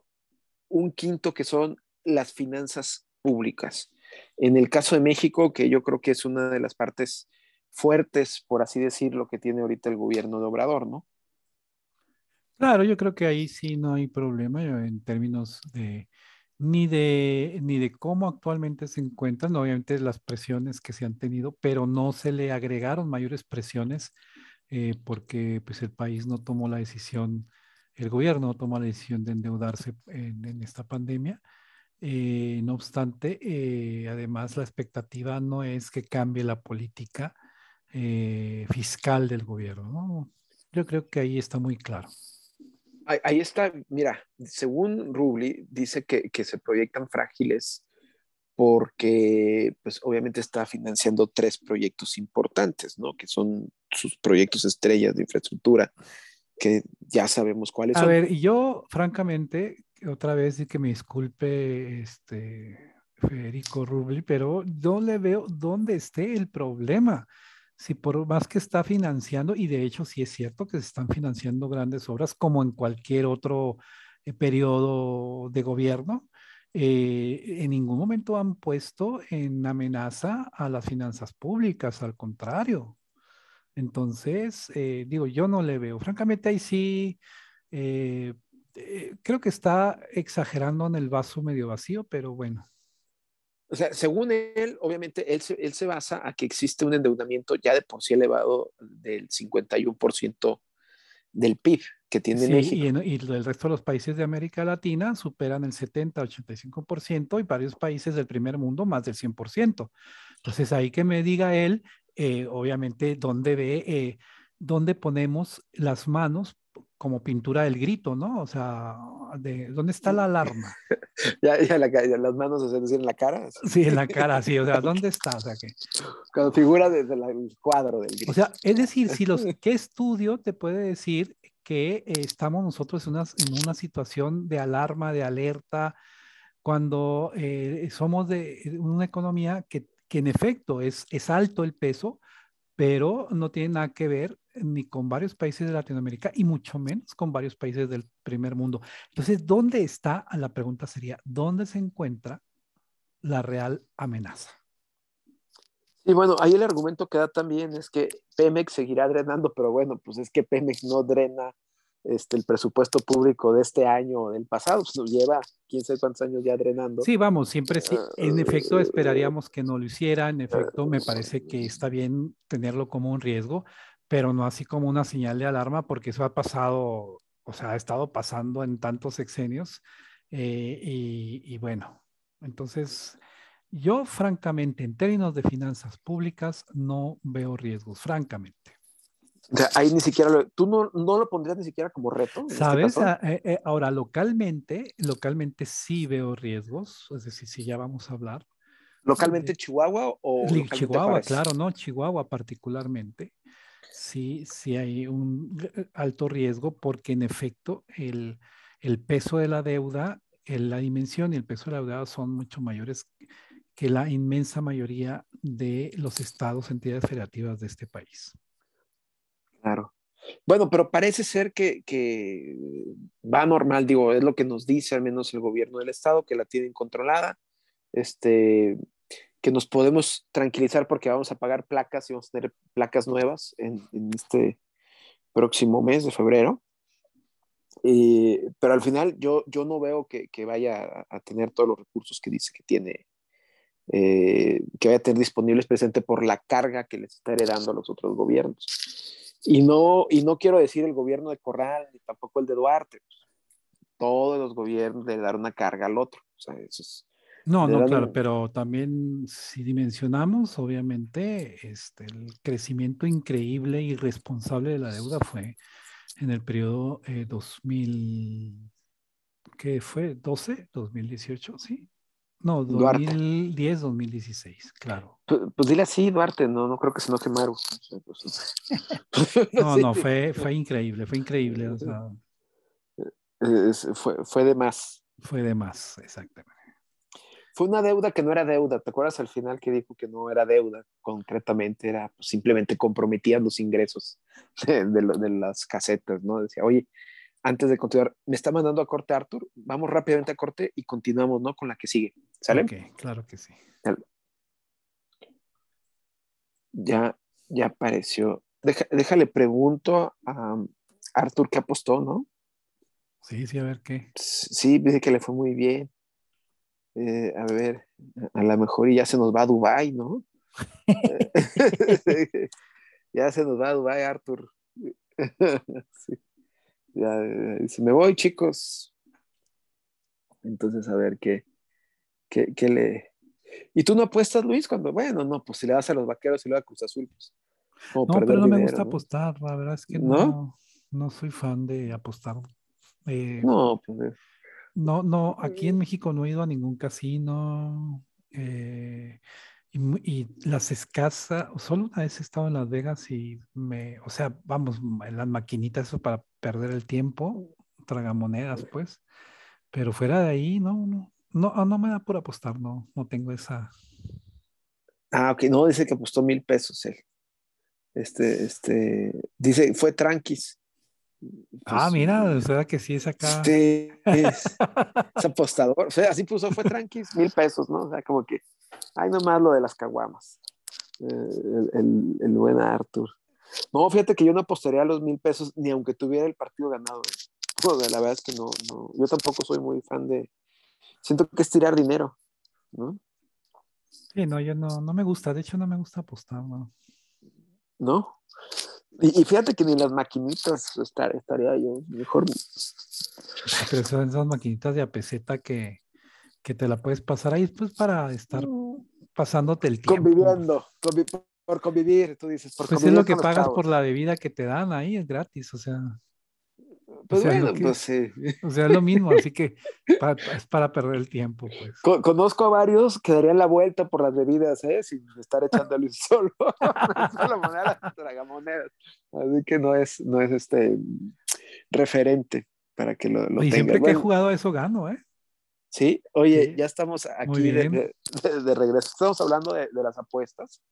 un quinto que son las finanzas públicas. En el caso de México, que yo creo que es una de las partes fuertes, por así decirlo, que tiene ahorita el gobierno de Obrador, ¿no? Claro, yo creo que ahí sí no hay problema en términos de ni de ni de cómo actualmente se encuentran, obviamente las presiones que se han tenido, pero no se le agregaron mayores presiones eh, porque pues el país no tomó la decisión, el gobierno no tomó la decisión de endeudarse en, esta pandemia. Eh, no obstante, eh, además la expectativa no es que cambie la política fiscal del gobierno. Yo creo que ahí está muy claro. Ahí está, mira, según Rubli, dice que, que, se proyectan frágiles porque, pues obviamente está financiando tres proyectos importantes, ¿no? Que son sus proyectos estrellas de infraestructura, que ya sabemos cuáles son. A ver, yo, francamente, otra vez, y que me disculpe, este, Federico Rubli, pero no le veo dónde esté el problema si por más que está financiando, y de hecho sí es cierto que se están financiando grandes obras como en cualquier otro eh, periodo de gobierno, eh, en ningún momento han puesto en amenaza a las finanzas públicas, al contrario. Entonces, eh, digo, yo no le veo. Francamente, ahí sí, creo que está exagerando en el vaso medio vacío, pero bueno o sea, según él, obviamente, él se, basa a que existe un endeudamiento ya de por sí elevado del 51% del PIB que tiene México. Y, el resto de los países de América Latina superan el 70-85% y varios países del primer mundo más del 100%. Entonces, ahí que me diga él, eh, obviamente, dónde ve, eh, dónde ponemos las manos como pintura del grito, ¿no? O sea, de, ¿dónde está la alarma? *laughs* ya, ya, las manos, o sea, en la cara. ¿sí? en la cara, sí, o sea, ¿dónde está? O sea, que... Cuando figura desde el cuadro del grito. O sea, es decir, si los, *laughs* ¿qué estudio te puede decir que eh, estamos nosotros en una, en una situación de alarma, de alerta, cuando eh, somos de una economía que, que en efecto es, es alto el peso, pero no tiene nada que ver ni con varios países de Latinoamérica y mucho menos con varios países del primer mundo. Entonces, ¿dónde está? La pregunta sería, ¿dónde se encuentra la real amenaza? Y bueno, ahí el argumento que da también es que Pemex seguirá drenando, pero bueno, pues es que Pemex no drena este, el presupuesto público de este año del pasado, pues, nos lleva quién sabe cuántos años ya drenando. Sí, vamos, siempre sí. En efecto, esperaríamos que no lo hiciera. En efecto, me parece que está bien tenerlo como un riesgo, pero no así como una señal de alarma, porque eso ha pasado, o sea, ha estado pasando en tantos sexenios. Eh, y bueno, entonces, yo francamente, en términos de finanzas públicas, no veo riesgos, francamente. O ahí ni siquiera lo, tú no, no, lo pondrías ni siquiera como reto. Este Sabes, ah, eh, eh, ahora localmente, localmente sí veo riesgos, es decir, si ya vamos a hablar. ¿Localmente eh, Chihuahua o? Chihuahua, claro, ¿no? Chihuahua particularmente. Sí, sí hay un alto riesgo porque en efecto el, el peso de la deuda, la dimensión y el peso de la deuda son mucho mayores que la inmensa mayoría de los estados, entidades federativas de este país. Claro. Bueno, pero parece ser que, va normal, digo, es lo que nos dice al menos el gobierno del estado, que la tienen controlada, este, que nos podemos tranquilizar porque vamos a pagar placas y vamos a tener placas nuevas en, este próximo mes de febrero. Eh, pero al final yo, yo no veo que, vaya a, tener todos los recursos que dice que tiene, eh, que vaya a tener disponibles presente por la carga que les está heredando a los otros gobiernos. Y no, y no quiero decir el gobierno de Corral, ni tampoco el de Duarte. Todos los gobiernos le dar una carga al otro. sea, eso no, no, claro, pero también si dimensionamos, obviamente, este, el crecimiento increíble y responsable de la deuda fue en el periodo 2000, eh, ¿qué fue? ¿12? ¿2018? Sí. No, 2010, 2016, claro. Pues, pues, dile así, Duarte, no, no creo que se enoje quemaron. Pues, *laughs* *laughs* no, no, fue, fue increíble, fue increíble. fue, de más. Fue de más, exactamente. Fue una deuda que no era deuda. ¿Te acuerdas al final que dijo que no era deuda? Concretamente era pues, simplemente comprometían los ingresos *laughs* de, de, las casetas, ¿no? Decía, oye, antes de continuar, me está mandando a corte Arthur, vamos rápidamente a corte y continuamos, ¿no? Con la que sigue. ¿Sale? Ok, claro que sí. Ya, ya apareció. déjale, pregunto a um, Arthur que apostó, ¿no? Sí, sí, a ver qué. Sí, dice que le fue muy bien. Eh, a ver, a lo mejor ya se nos va a Dubai, ¿no? *laughs* *laughs* ya se nos va a Dubai, Arthur. *laughs* sí. Ya, eh, dice, me voy, chicos. Entonces, a ver qué, qué, le. ¿Y tú no apuestas, Luis? Cuando, bueno, no, pues si le das a los vaqueros y luego a Cruz Azul, pues. no, pero no me gusta apostar, la verdad es que no, no, soy fan de apostar. Eh, no, pues. Eh. No, no, aquí en mm. México no he ido a ningún casino. Eh, y, las escasas, solo una vez he estado en Las Vegas y me, o sea, vamos, en las maquinitas, eso para perder el tiempo, tragamonedas, pues. Pero fuera de ahí, no, no, no, ah, no me da por apostar, no, no tengo esa. Ah, ok, no, dice que apostó mil pesos él. Este, este, dice, fue tranquis. ah, pues, mira, eh, o sea que sí es acá. Este es, *laughs* apostador, o sea, así puso, fue tranquis, mil pesos, ¿no? O sea, como que. Ay, nomás lo de las caguamas. Eh, el, el, buen Arthur. No, fíjate que yo no apostaría a los mil pesos ni aunque tuviera el partido ganado. *laughs* la verdad es que no, no, Yo tampoco soy muy fan de. Siento que es tirar dinero, ¿no? Sí, no, yo no, me gusta. De hecho, no me gusta apostar, ¿no? ¿No? Y, fíjate que ni las maquinitas estaría yo mejor. Pero son esas maquinitas de apeseta que, que te la puedes pasar ahí pues, para estar mm. pasándote el tiempo. Conviviendo, por convivir, tú dices. Por pues es lo que pagas por la bebida que te dan ahí, es gratis, o sea. o pues, pues, sea, es lo mismo, así *laughs* que es para perder el tiempo, pues. conozco a varios que darían la vuelta por las bebidas, ¿eh? Sin estar echándole un *laughs* solo. *laughs* tragamonedas. Así que no es, no es este referente para que lo, Y siempre que he jugado eso gano, ¿eh? Sí, oye, ya estamos aquí de, regreso. Estamos hablando de, las apuestas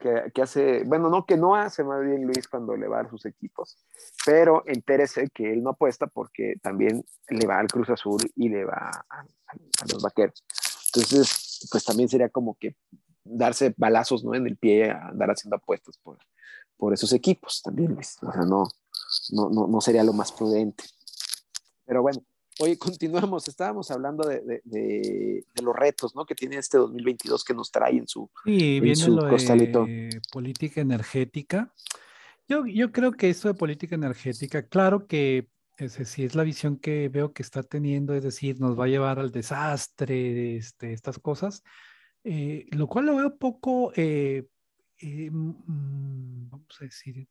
que, hace, bueno, no que no hace más bien Luis cuando le va a sus equipos, pero entérese que él no apuesta porque también le va al Cruz Azul y le va a, los vaqueros. Entonces, pues también sería como que darse balazos ¿no? en el pie a andar haciendo apuestas por, por esos equipos también, Luis. O sea, no, no, no sería lo más prudente. Pero bueno, Oye, continuamos. Estábamos hablando de, los retos, ¿no? Que tiene este 2022 que nos trae en su, sí, política energética. Yo, yo creo que esto de política energética, claro que sí es la visión que veo que está teniendo, es decir, nos va a llevar al desastre, este, estas cosas, eh, lo cual lo veo poco, eh, eh, mm, mm, vamos a decir,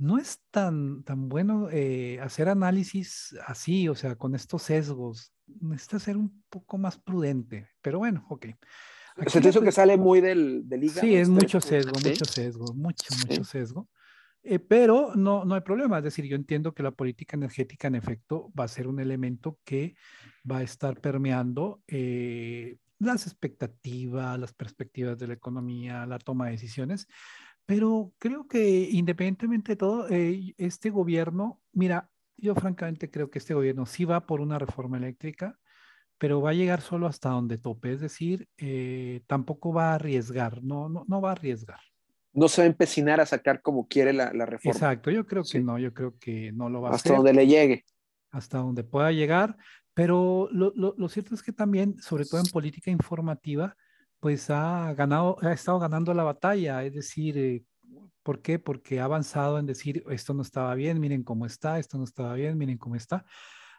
no es tan, tan bueno eh, hacer análisis así, o sea, con estos sesgos. Necesita ser un poco más prudente, pero bueno, ok. Aquí que sale muy del, hígado? Sí, es este mucho sesgo, mucho sesgo, mucho, mucho sesgo. Eh, pero no, no hay problema, es decir, yo entiendo que la política energética en efecto va a ser un elemento que va a estar permeando eh, las expectativas, las perspectivas de la economía, la toma de decisiones, pero creo que independientemente de todo, eh, este gobierno, mira, yo francamente creo que este gobierno sí va por una reforma eléctrica, pero va a llegar solo hasta donde tope, es decir, eh, tampoco va a arriesgar, no, no, va a arriesgar no se va a empecinar a sacar como quiere la, reforma. Exacto, yo creo que no, yo creo que no lo va a hacer. Hasta donde le llegue. Hasta donde pueda llegar, pero lo, cierto es que también, sobre todo en política informativa, pues ha ganado, ha estado ganando la batalla, es decir, eh, ¿por qué? Porque ha avanzado en decir, esto no estaba bien, miren cómo está, esto no estaba bien, miren cómo está.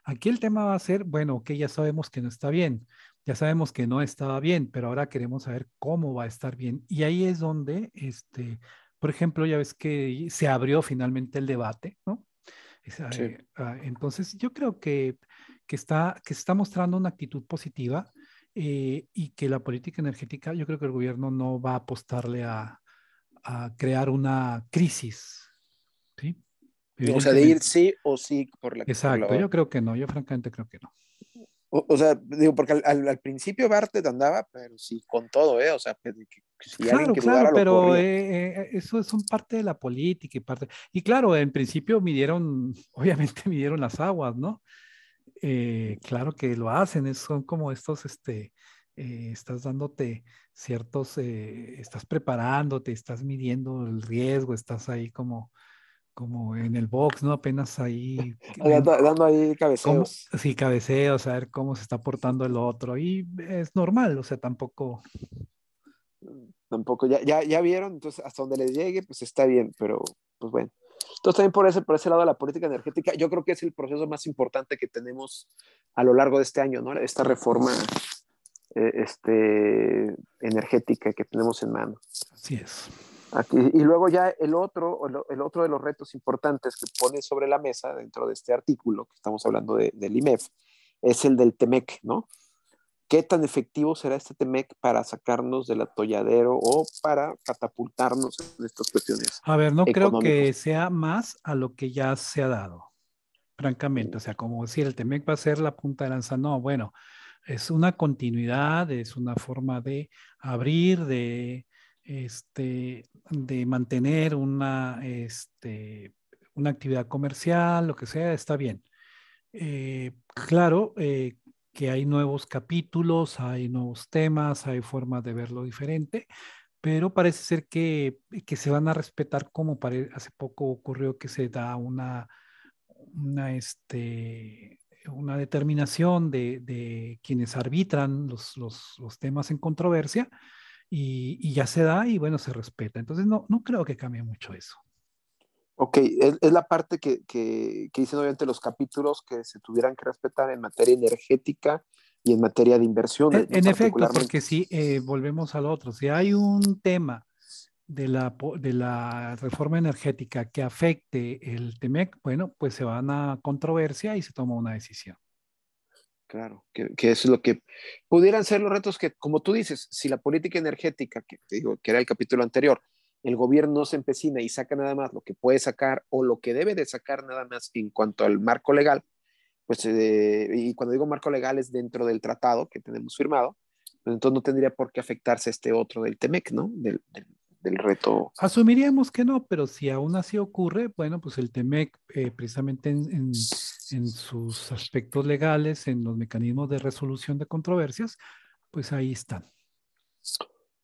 Aquí el tema va a ser, bueno, que ya sabemos que no está bien, ya sabemos que no estaba bien, pero ahora queremos saber cómo va a estar bien. Y ahí es donde, este, por ejemplo, ya ves que se abrió finalmente el debate, ¿no? Eh, ah, entonces, yo creo que, que, está, que está mostrando una actitud positiva eh, y que la política energética, yo creo que el gobierno no va a apostarle a, a crear una crisis. ¿sí? O sea, de ir sí o sí por la Exacto, yo creo que no, yo francamente creo que no. O, sea, digo, porque al, principio Bartlett andaba, pero sí, con todo, ¿eh? O sea, pues, que, que, si claro, alguien que claro, pero eh, eh, eso eso son parte de la política y parte. Y claro, en principio midieron, *laughs* obviamente midieron las aguas, ¿no? Eh, claro que lo hacen, son como estos, este, eh, estás dándote ciertos, eh, estás preparándote, estás midiendo el riesgo, estás ahí como, como en el box, ¿no? Apenas ahí. *laughs* Dando, ahí cabeceos. sí, cabeceos, a ver cómo se está portando el otro. Y es normal, o sea, tampoco. Mm, tampoco, ya, ya, ya vieron, entonces hasta donde les llegue, pues está bien, pero pues bueno. Entonces también por ese, por ese lado de la política energética, yo creo que es el proceso más importante que tenemos a lo largo de este año, ¿no? Esta reforma eh, este, energética que tenemos en mano. Así es. Aquí, y luego ya el otro, el, otro de los retos importantes que pone sobre la mesa dentro de este artículo que estamos hablando de, del IMEF es el del TEMEC, ¿no? ¿Qué tan efectivo será este TEMEC para sacarnos del atolladero o para catapultarnos en estas cuestiones? A ver, no creo que sea más a lo que ya se ha dado, francamente. O sea, como decir, el TEMEC va a ser la punta de lanza. No, bueno, es una continuidad, es una forma de abrir, de, este, de mantener una, este, una actividad comercial, lo que sea, está bien. Eh, claro, eh, que hay nuevos capítulos, hay nuevos temas, hay formas de verlo diferente, pero parece ser que, se van a respetar como hace poco ocurrió que se da una, una, este, una determinación de, quienes arbitran los, los, temas en controversia y, y ya se da y bueno, se respeta. Entonces no, no creo que cambie mucho eso. Ok, es, la parte que, que, que, dicen obviamente los capítulos que se tuvieran que respetar en materia energética y en materia de inversión. E, en, efecto, porque si eh, volvemos al otro, si hay un tema de la, de la reforma energética que afecte el TEMEC, bueno, pues se va a controversia y se toma una decisión. Claro, que, que, es lo que pudieran ser los retos que, como tú dices, si la política energética, que, digo, que era el capítulo anterior, el gobierno se empecina y saca nada más lo que puede sacar o lo que debe de sacar nada más en cuanto al marco legal, pues, eh, y cuando digo marco legal es dentro del tratado que tenemos firmado, pues, entonces no tendría por qué afectarse este otro del TEMEC, ¿no? Del, del, reto. Asumiríamos que no, pero si aún así ocurre, bueno, pues el TEMEC eh, precisamente en, en, en sus aspectos legales, en los mecanismos de resolución de controversias, pues ahí están.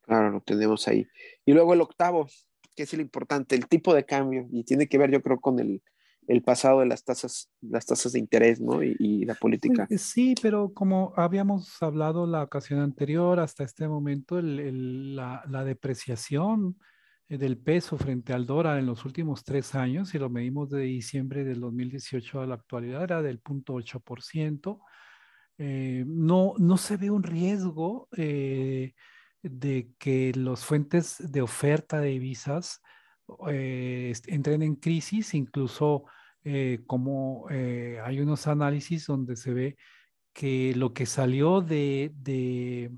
Claro, lo tenemos ahí. Y luego el octavo, que es el importante, el tipo de cambio, y tiene que ver, yo creo, con el, el pasado de las tasas, las tasas de interés, ¿no? Y, la política. Pues, sí, pero como habíamos hablado la ocasión anterior, hasta este momento la, depreciación eh, del peso frente al dólar en los últimos tres años, si lo medimos de diciembre del 2018 a la actualidad, era del 0.8%. Eh, no, no se ve un riesgo. Eh, de que las fuentes de oferta de divisas eh, entren en crisis, incluso eh, como eh, hay unos análisis donde se ve que lo que salió de, de,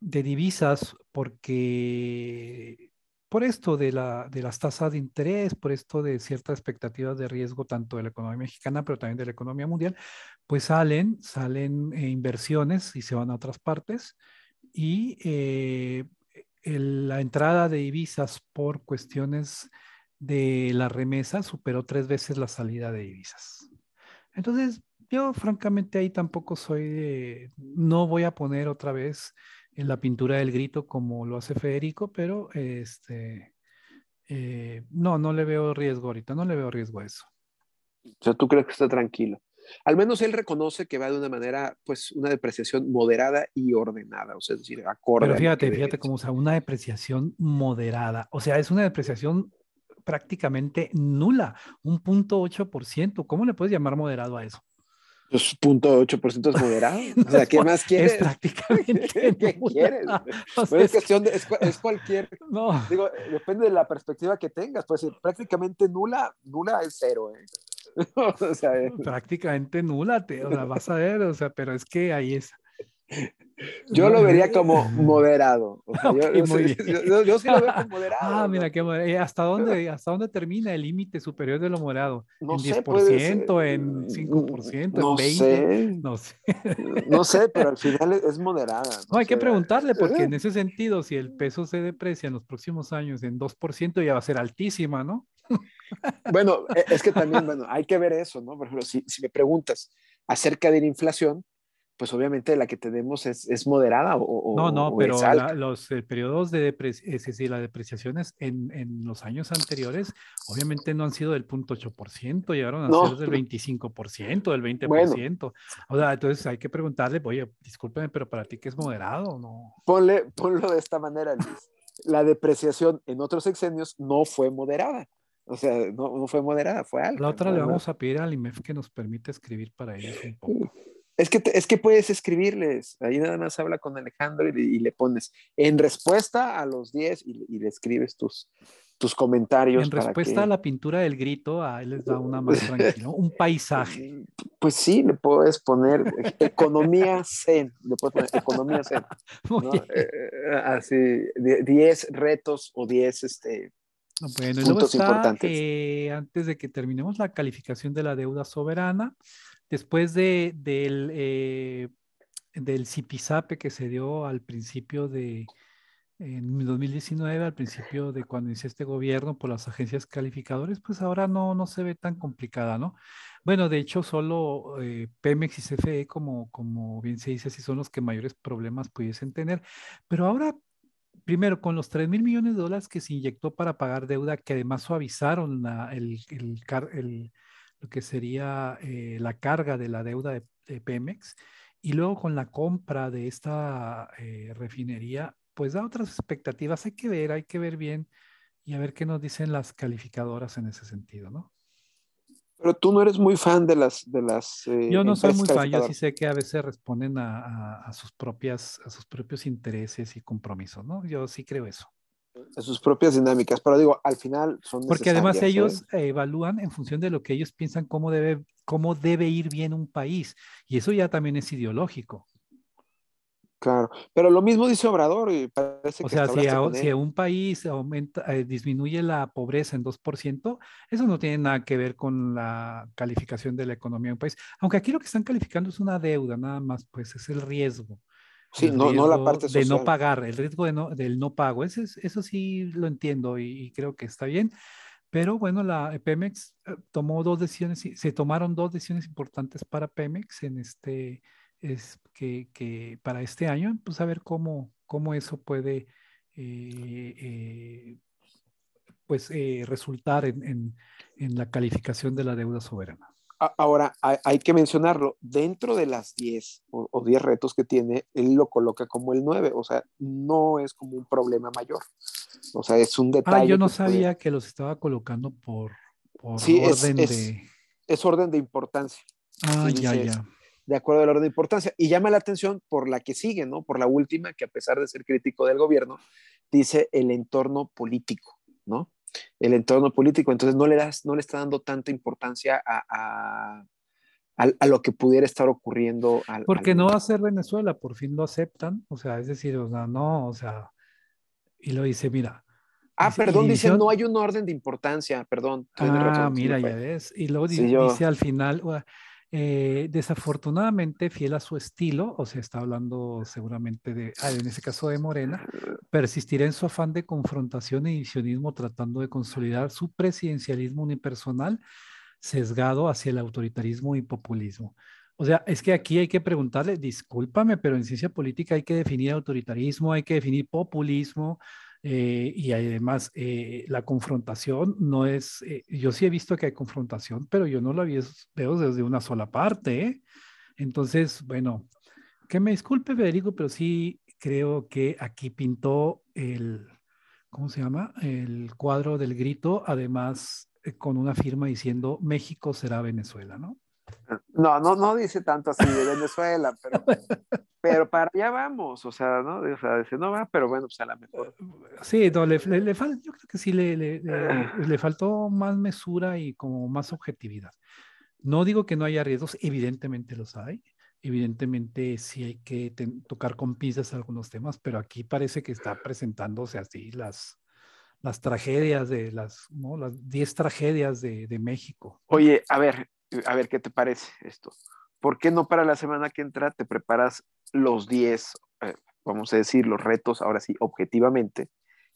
de divisas, porque por esto de, de, las tasas de interés, por esto de ciertas expectativas de riesgo tanto de la economía mexicana, pero también de la economía mundial, pues salen, salen inversiones y se van a otras partes y eh, la entrada de divisas por cuestiones de la remesa superó tres veces la salida de divisas. Entonces, yo francamente ahí tampoco soy no voy a poner otra vez en la pintura del grito como lo hace Federico, pero este, eh, no, no le veo riesgo ahorita, no le veo riesgo a eso. O sea, ¿tú crees que está tranquilo? Al menos él reconoce que va de una manera, pues, una depreciación moderada y ordenada, o sea, es decir, acorde. Pero fíjate, fíjate cómo usa una depreciación moderada, o sea, es una depreciación prácticamente nula, un punto ocho por ciento. ¿Cómo le puedes llamar moderado a eso? Pues punto ocho por ciento es moderado. O sea, ¿qué *laughs* más quieres? Es prácticamente. *laughs* ¿Qué quieres? es cualquier. *laughs* No. Digo, depende de la perspectiva que tengas. Pues prácticamente nula, nula es cero. ¿eh? *laughs* Eh, Prácticamente nula, te, vas a ver, o sea, pero es que ahí es. Yo lo vería como moderado. yo, lo veo como *laughs* moderado. Ah, eh, ¿Hasta dónde, *laughs* ¿Hasta dónde termina el límite superior de lo moderado? ¿En 10%? ¿En 5%? Mm, ¿En 20%? No sé. No sé, pero al final es moderada. No, hay que preguntarle, porque en ese sentido, si el peso se deprecia en los próximos años en 2%, ya va a ser altísima, ¿no? Bueno, e, es que también, bueno, hay que ver eso, ¿no? Por ejemplo, si, me preguntas acerca de la inflación, pues obviamente la que tenemos es, moderada o, No, no, pero los eh, periodos de es decir, eh, las depreciaciones en, los años anteriores obviamente no han sido del 0.8%, llegaron a ser del 25%, del 20%. o sea, entonces hay que preguntarle, oye, discúlpeme, pero para ti qué es moderado no? Ponle, ponlo de esta manera, Luis. La depreciación en otros exenios no fue moderada. O sea, no, fue moderada, fue algo. La otra le vamos a pedir al IMEF que nos permita escribir para ellos un poco. *laughs* Es que, es que puedes escribirles. Ahí nada más habla con Alejandro y, le pones en respuesta a los 10 y, le escribes tus, tus comentarios. En respuesta a la pintura del grito, ahí les da una más tranquila, un paisaje. *laughs* Pues sí, le puedes poner economía zen, le puedes poner economía zen. *laughs* Eh, eh, así, 10 retos o 10 este, bueno, y luego está, eh, antes de que terminemos la calificación de la deuda soberana, después de, del, eh, del CIPISAPE que se dio al principio de en 2019, al principio de cuando inició este gobierno por las agencias calificadoras, pues ahora no, no se ve tan complicada, ¿no? Bueno, de hecho, solo eh, Pemex y CFE, como, como bien se dice, sí son los que mayores problemas pudiesen tener. Pero ahora primero, con los 3 mil millones de dólares que se inyectó para pagar deuda, que además suavizaron el, lo que sería eh, la carga de la deuda de, Pemex, y luego con la compra de esta eh, refinería, pues da otras expectativas. Hay que ver, hay que ver bien y a ver qué nos dicen las calificadoras en ese sentido, ¿no? Pero tú no eres muy fan de las... De las eh, yo no soy muy fan, yo sí sé que a veces responden a, sus propias, a sus propios intereses y compromisos, ¿no? Yo sí creo eso. A sus propias dinámicas, pero digo, al final son... Porque además ¿eh? ellos eh, evalúan en función de lo que ellos piensan cómo debe, cómo debe ir bien un país, y eso ya también es ideológico. Claro, pero lo mismo dice Obrador y parece o que... sea, si sea, si un país aumenta, eh, disminuye la pobreza en 2%, eso no tiene nada que ver con la calificación de la economía de un país. Aunque aquí lo que están calificando es una deuda, nada más, pues es el riesgo. Sí, no, no la parte social. De no pagar, el riesgo no, del no pago. Eso, eso sí lo entiendo y, y creo que está bien. Pero bueno, la eh, Pemex eh, tomó dos decisiones, se tomaron dos decisiones importantes para Pemex en este es que, que para este año, pues a ver cómo, cómo eso puede eh, eh, pues, eh, resultar en, en, la calificación de la deuda soberana. Ahora, hay que mencionarlo, dentro de las 10 o, 10 retos que tiene, él lo coloca como el 9, o sea, no es como un problema mayor, o sea, es un detalle. Ah, yo no sabía que los estaba colocando por, por orden de... Es orden de importancia. Ah, ya, ya de acuerdo al orden de importancia. Y llama la atención por la que sigue, ¿no? Por la última, que a pesar de ser crítico del gobierno, dice el entorno político, ¿no? El entorno político. Entonces no le, das, no le está dando tanta importancia a, lo que pudiera estar ocurriendo. Porque no va a ser Venezuela, por fin lo aceptan. O sea, es decir, o sea, no, o sea, y lo dice, mira. Ah, perdón, dice, no hay un orden de importancia, perdón. Ah, mira, ya ves. Y luego dice al final, eh, desafortunadamente, fiel a su estilo, o sea, está hablando seguramente de, ah, en ese caso de Morena, persistirá en su afán de confrontación y visionismo tratando de consolidar su presidencialismo unipersonal sesgado hacia el autoritarismo y populismo. O sea, es que aquí hay que preguntarle, discúlpame, pero en ciencia política hay que definir autoritarismo, hay que definir populismo, eh, y además, eh, la confrontación no es, eh, yo sí he visto que hay confrontación, pero yo no la veo desde una sola parte. Entonces, bueno, que me disculpe, Federico, pero sí creo que aquí pintó el, ¿cómo se llama? El cuadro del grito, además con una firma diciendo México será Venezuela, ¿no? No, no, no dice tanto así de Venezuela, pero, pero para allá vamos, o sea, ¿no? O sea, dice, no va, pero bueno, pues a la mejor. Sí, le, le, yo creo que sí le, le, faltó más mesura y como más objetividad. No digo que no haya riesgos, evidentemente los hay, evidentemente sí hay que tocar con pinzas algunos temas, pero aquí parece que está presentándose así las, las tragedias de las, ¿no? Las 10 tragedias de, de México. Oye, a ver, eh, a ver qué te parece esto. ¿Por qué no para la semana que entra te preparas los 10, eh, vamos a decir, los retos, ahora sí, objetivamente,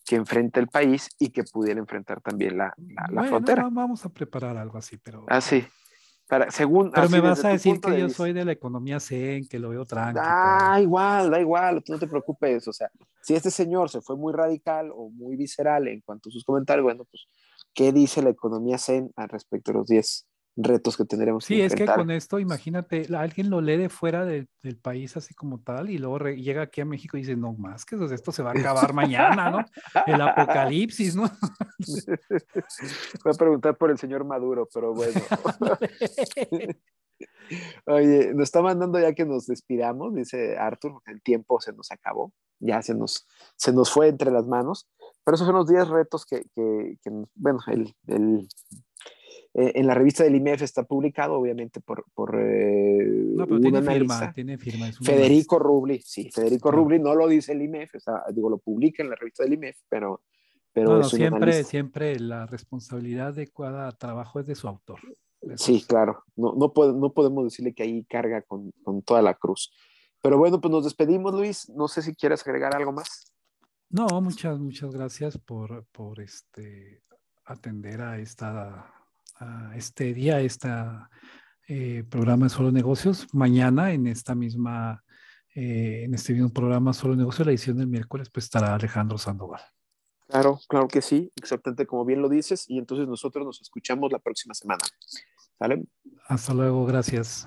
que enfrenta el país y que pudiera enfrentar también la, frontera? Vamos a preparar algo así, pero... Ah, sí. Para, según, pero me vas a decir que yo soy de la economía zen, que lo veo tranquilo. Ah, igual, da igual, no te preocupes. O sea, si este señor se fue muy radical o muy visceral en cuanto a sus comentarios, bueno, pues, ¿qué dice la economía zen al respecto de los 10 retos que tendremos sí, que enfrentar. Sí, es que con esto, imagínate, alguien lo lee de fuera del país así como tal y luego llega aquí a México y dice, no más, que esto se va a acabar mañana, ¿no? El apocalipsis, ¿no? *laughs* Voy a preguntar por el señor Maduro, pero bueno. *laughs* *laughs* Oye, nos está mandando ya que nos despidamos, dice Arthur, el tiempo se nos acabó, ya se nos, se nos fue entre las manos, pero esos son los 10 retos que, bueno, el, eh, en la revista del IMEF está publicado, obviamente, por... por eh, no, tiene analista. firma, Federico Rubli, sí, Federico Rubli no lo dice el IMEF, o sea, digo, lo publica en la revista del IMEF, pero... pero siempre, siempre la responsabilidad adecuada cada trabajo es de su autor. sí, claro, no, no, no podemos decirle que ahí carga con, con toda la cruz. Pero bueno, pues nos despedimos, Luis. No sé si quieres agregar algo más. No, muchas, muchas gracias por, por este, atender a esta este día, este programa de Solo Negocios. Mañana en esta misma, eh, en este mismo programa Solo Negocios, la edición del miércoles, pues estará Alejandro Sandoval. Claro, claro que sí, exactamente como bien lo dices. Y entonces nosotros nos escuchamos la próxima semana. ¿Sale? Hasta luego, gracias.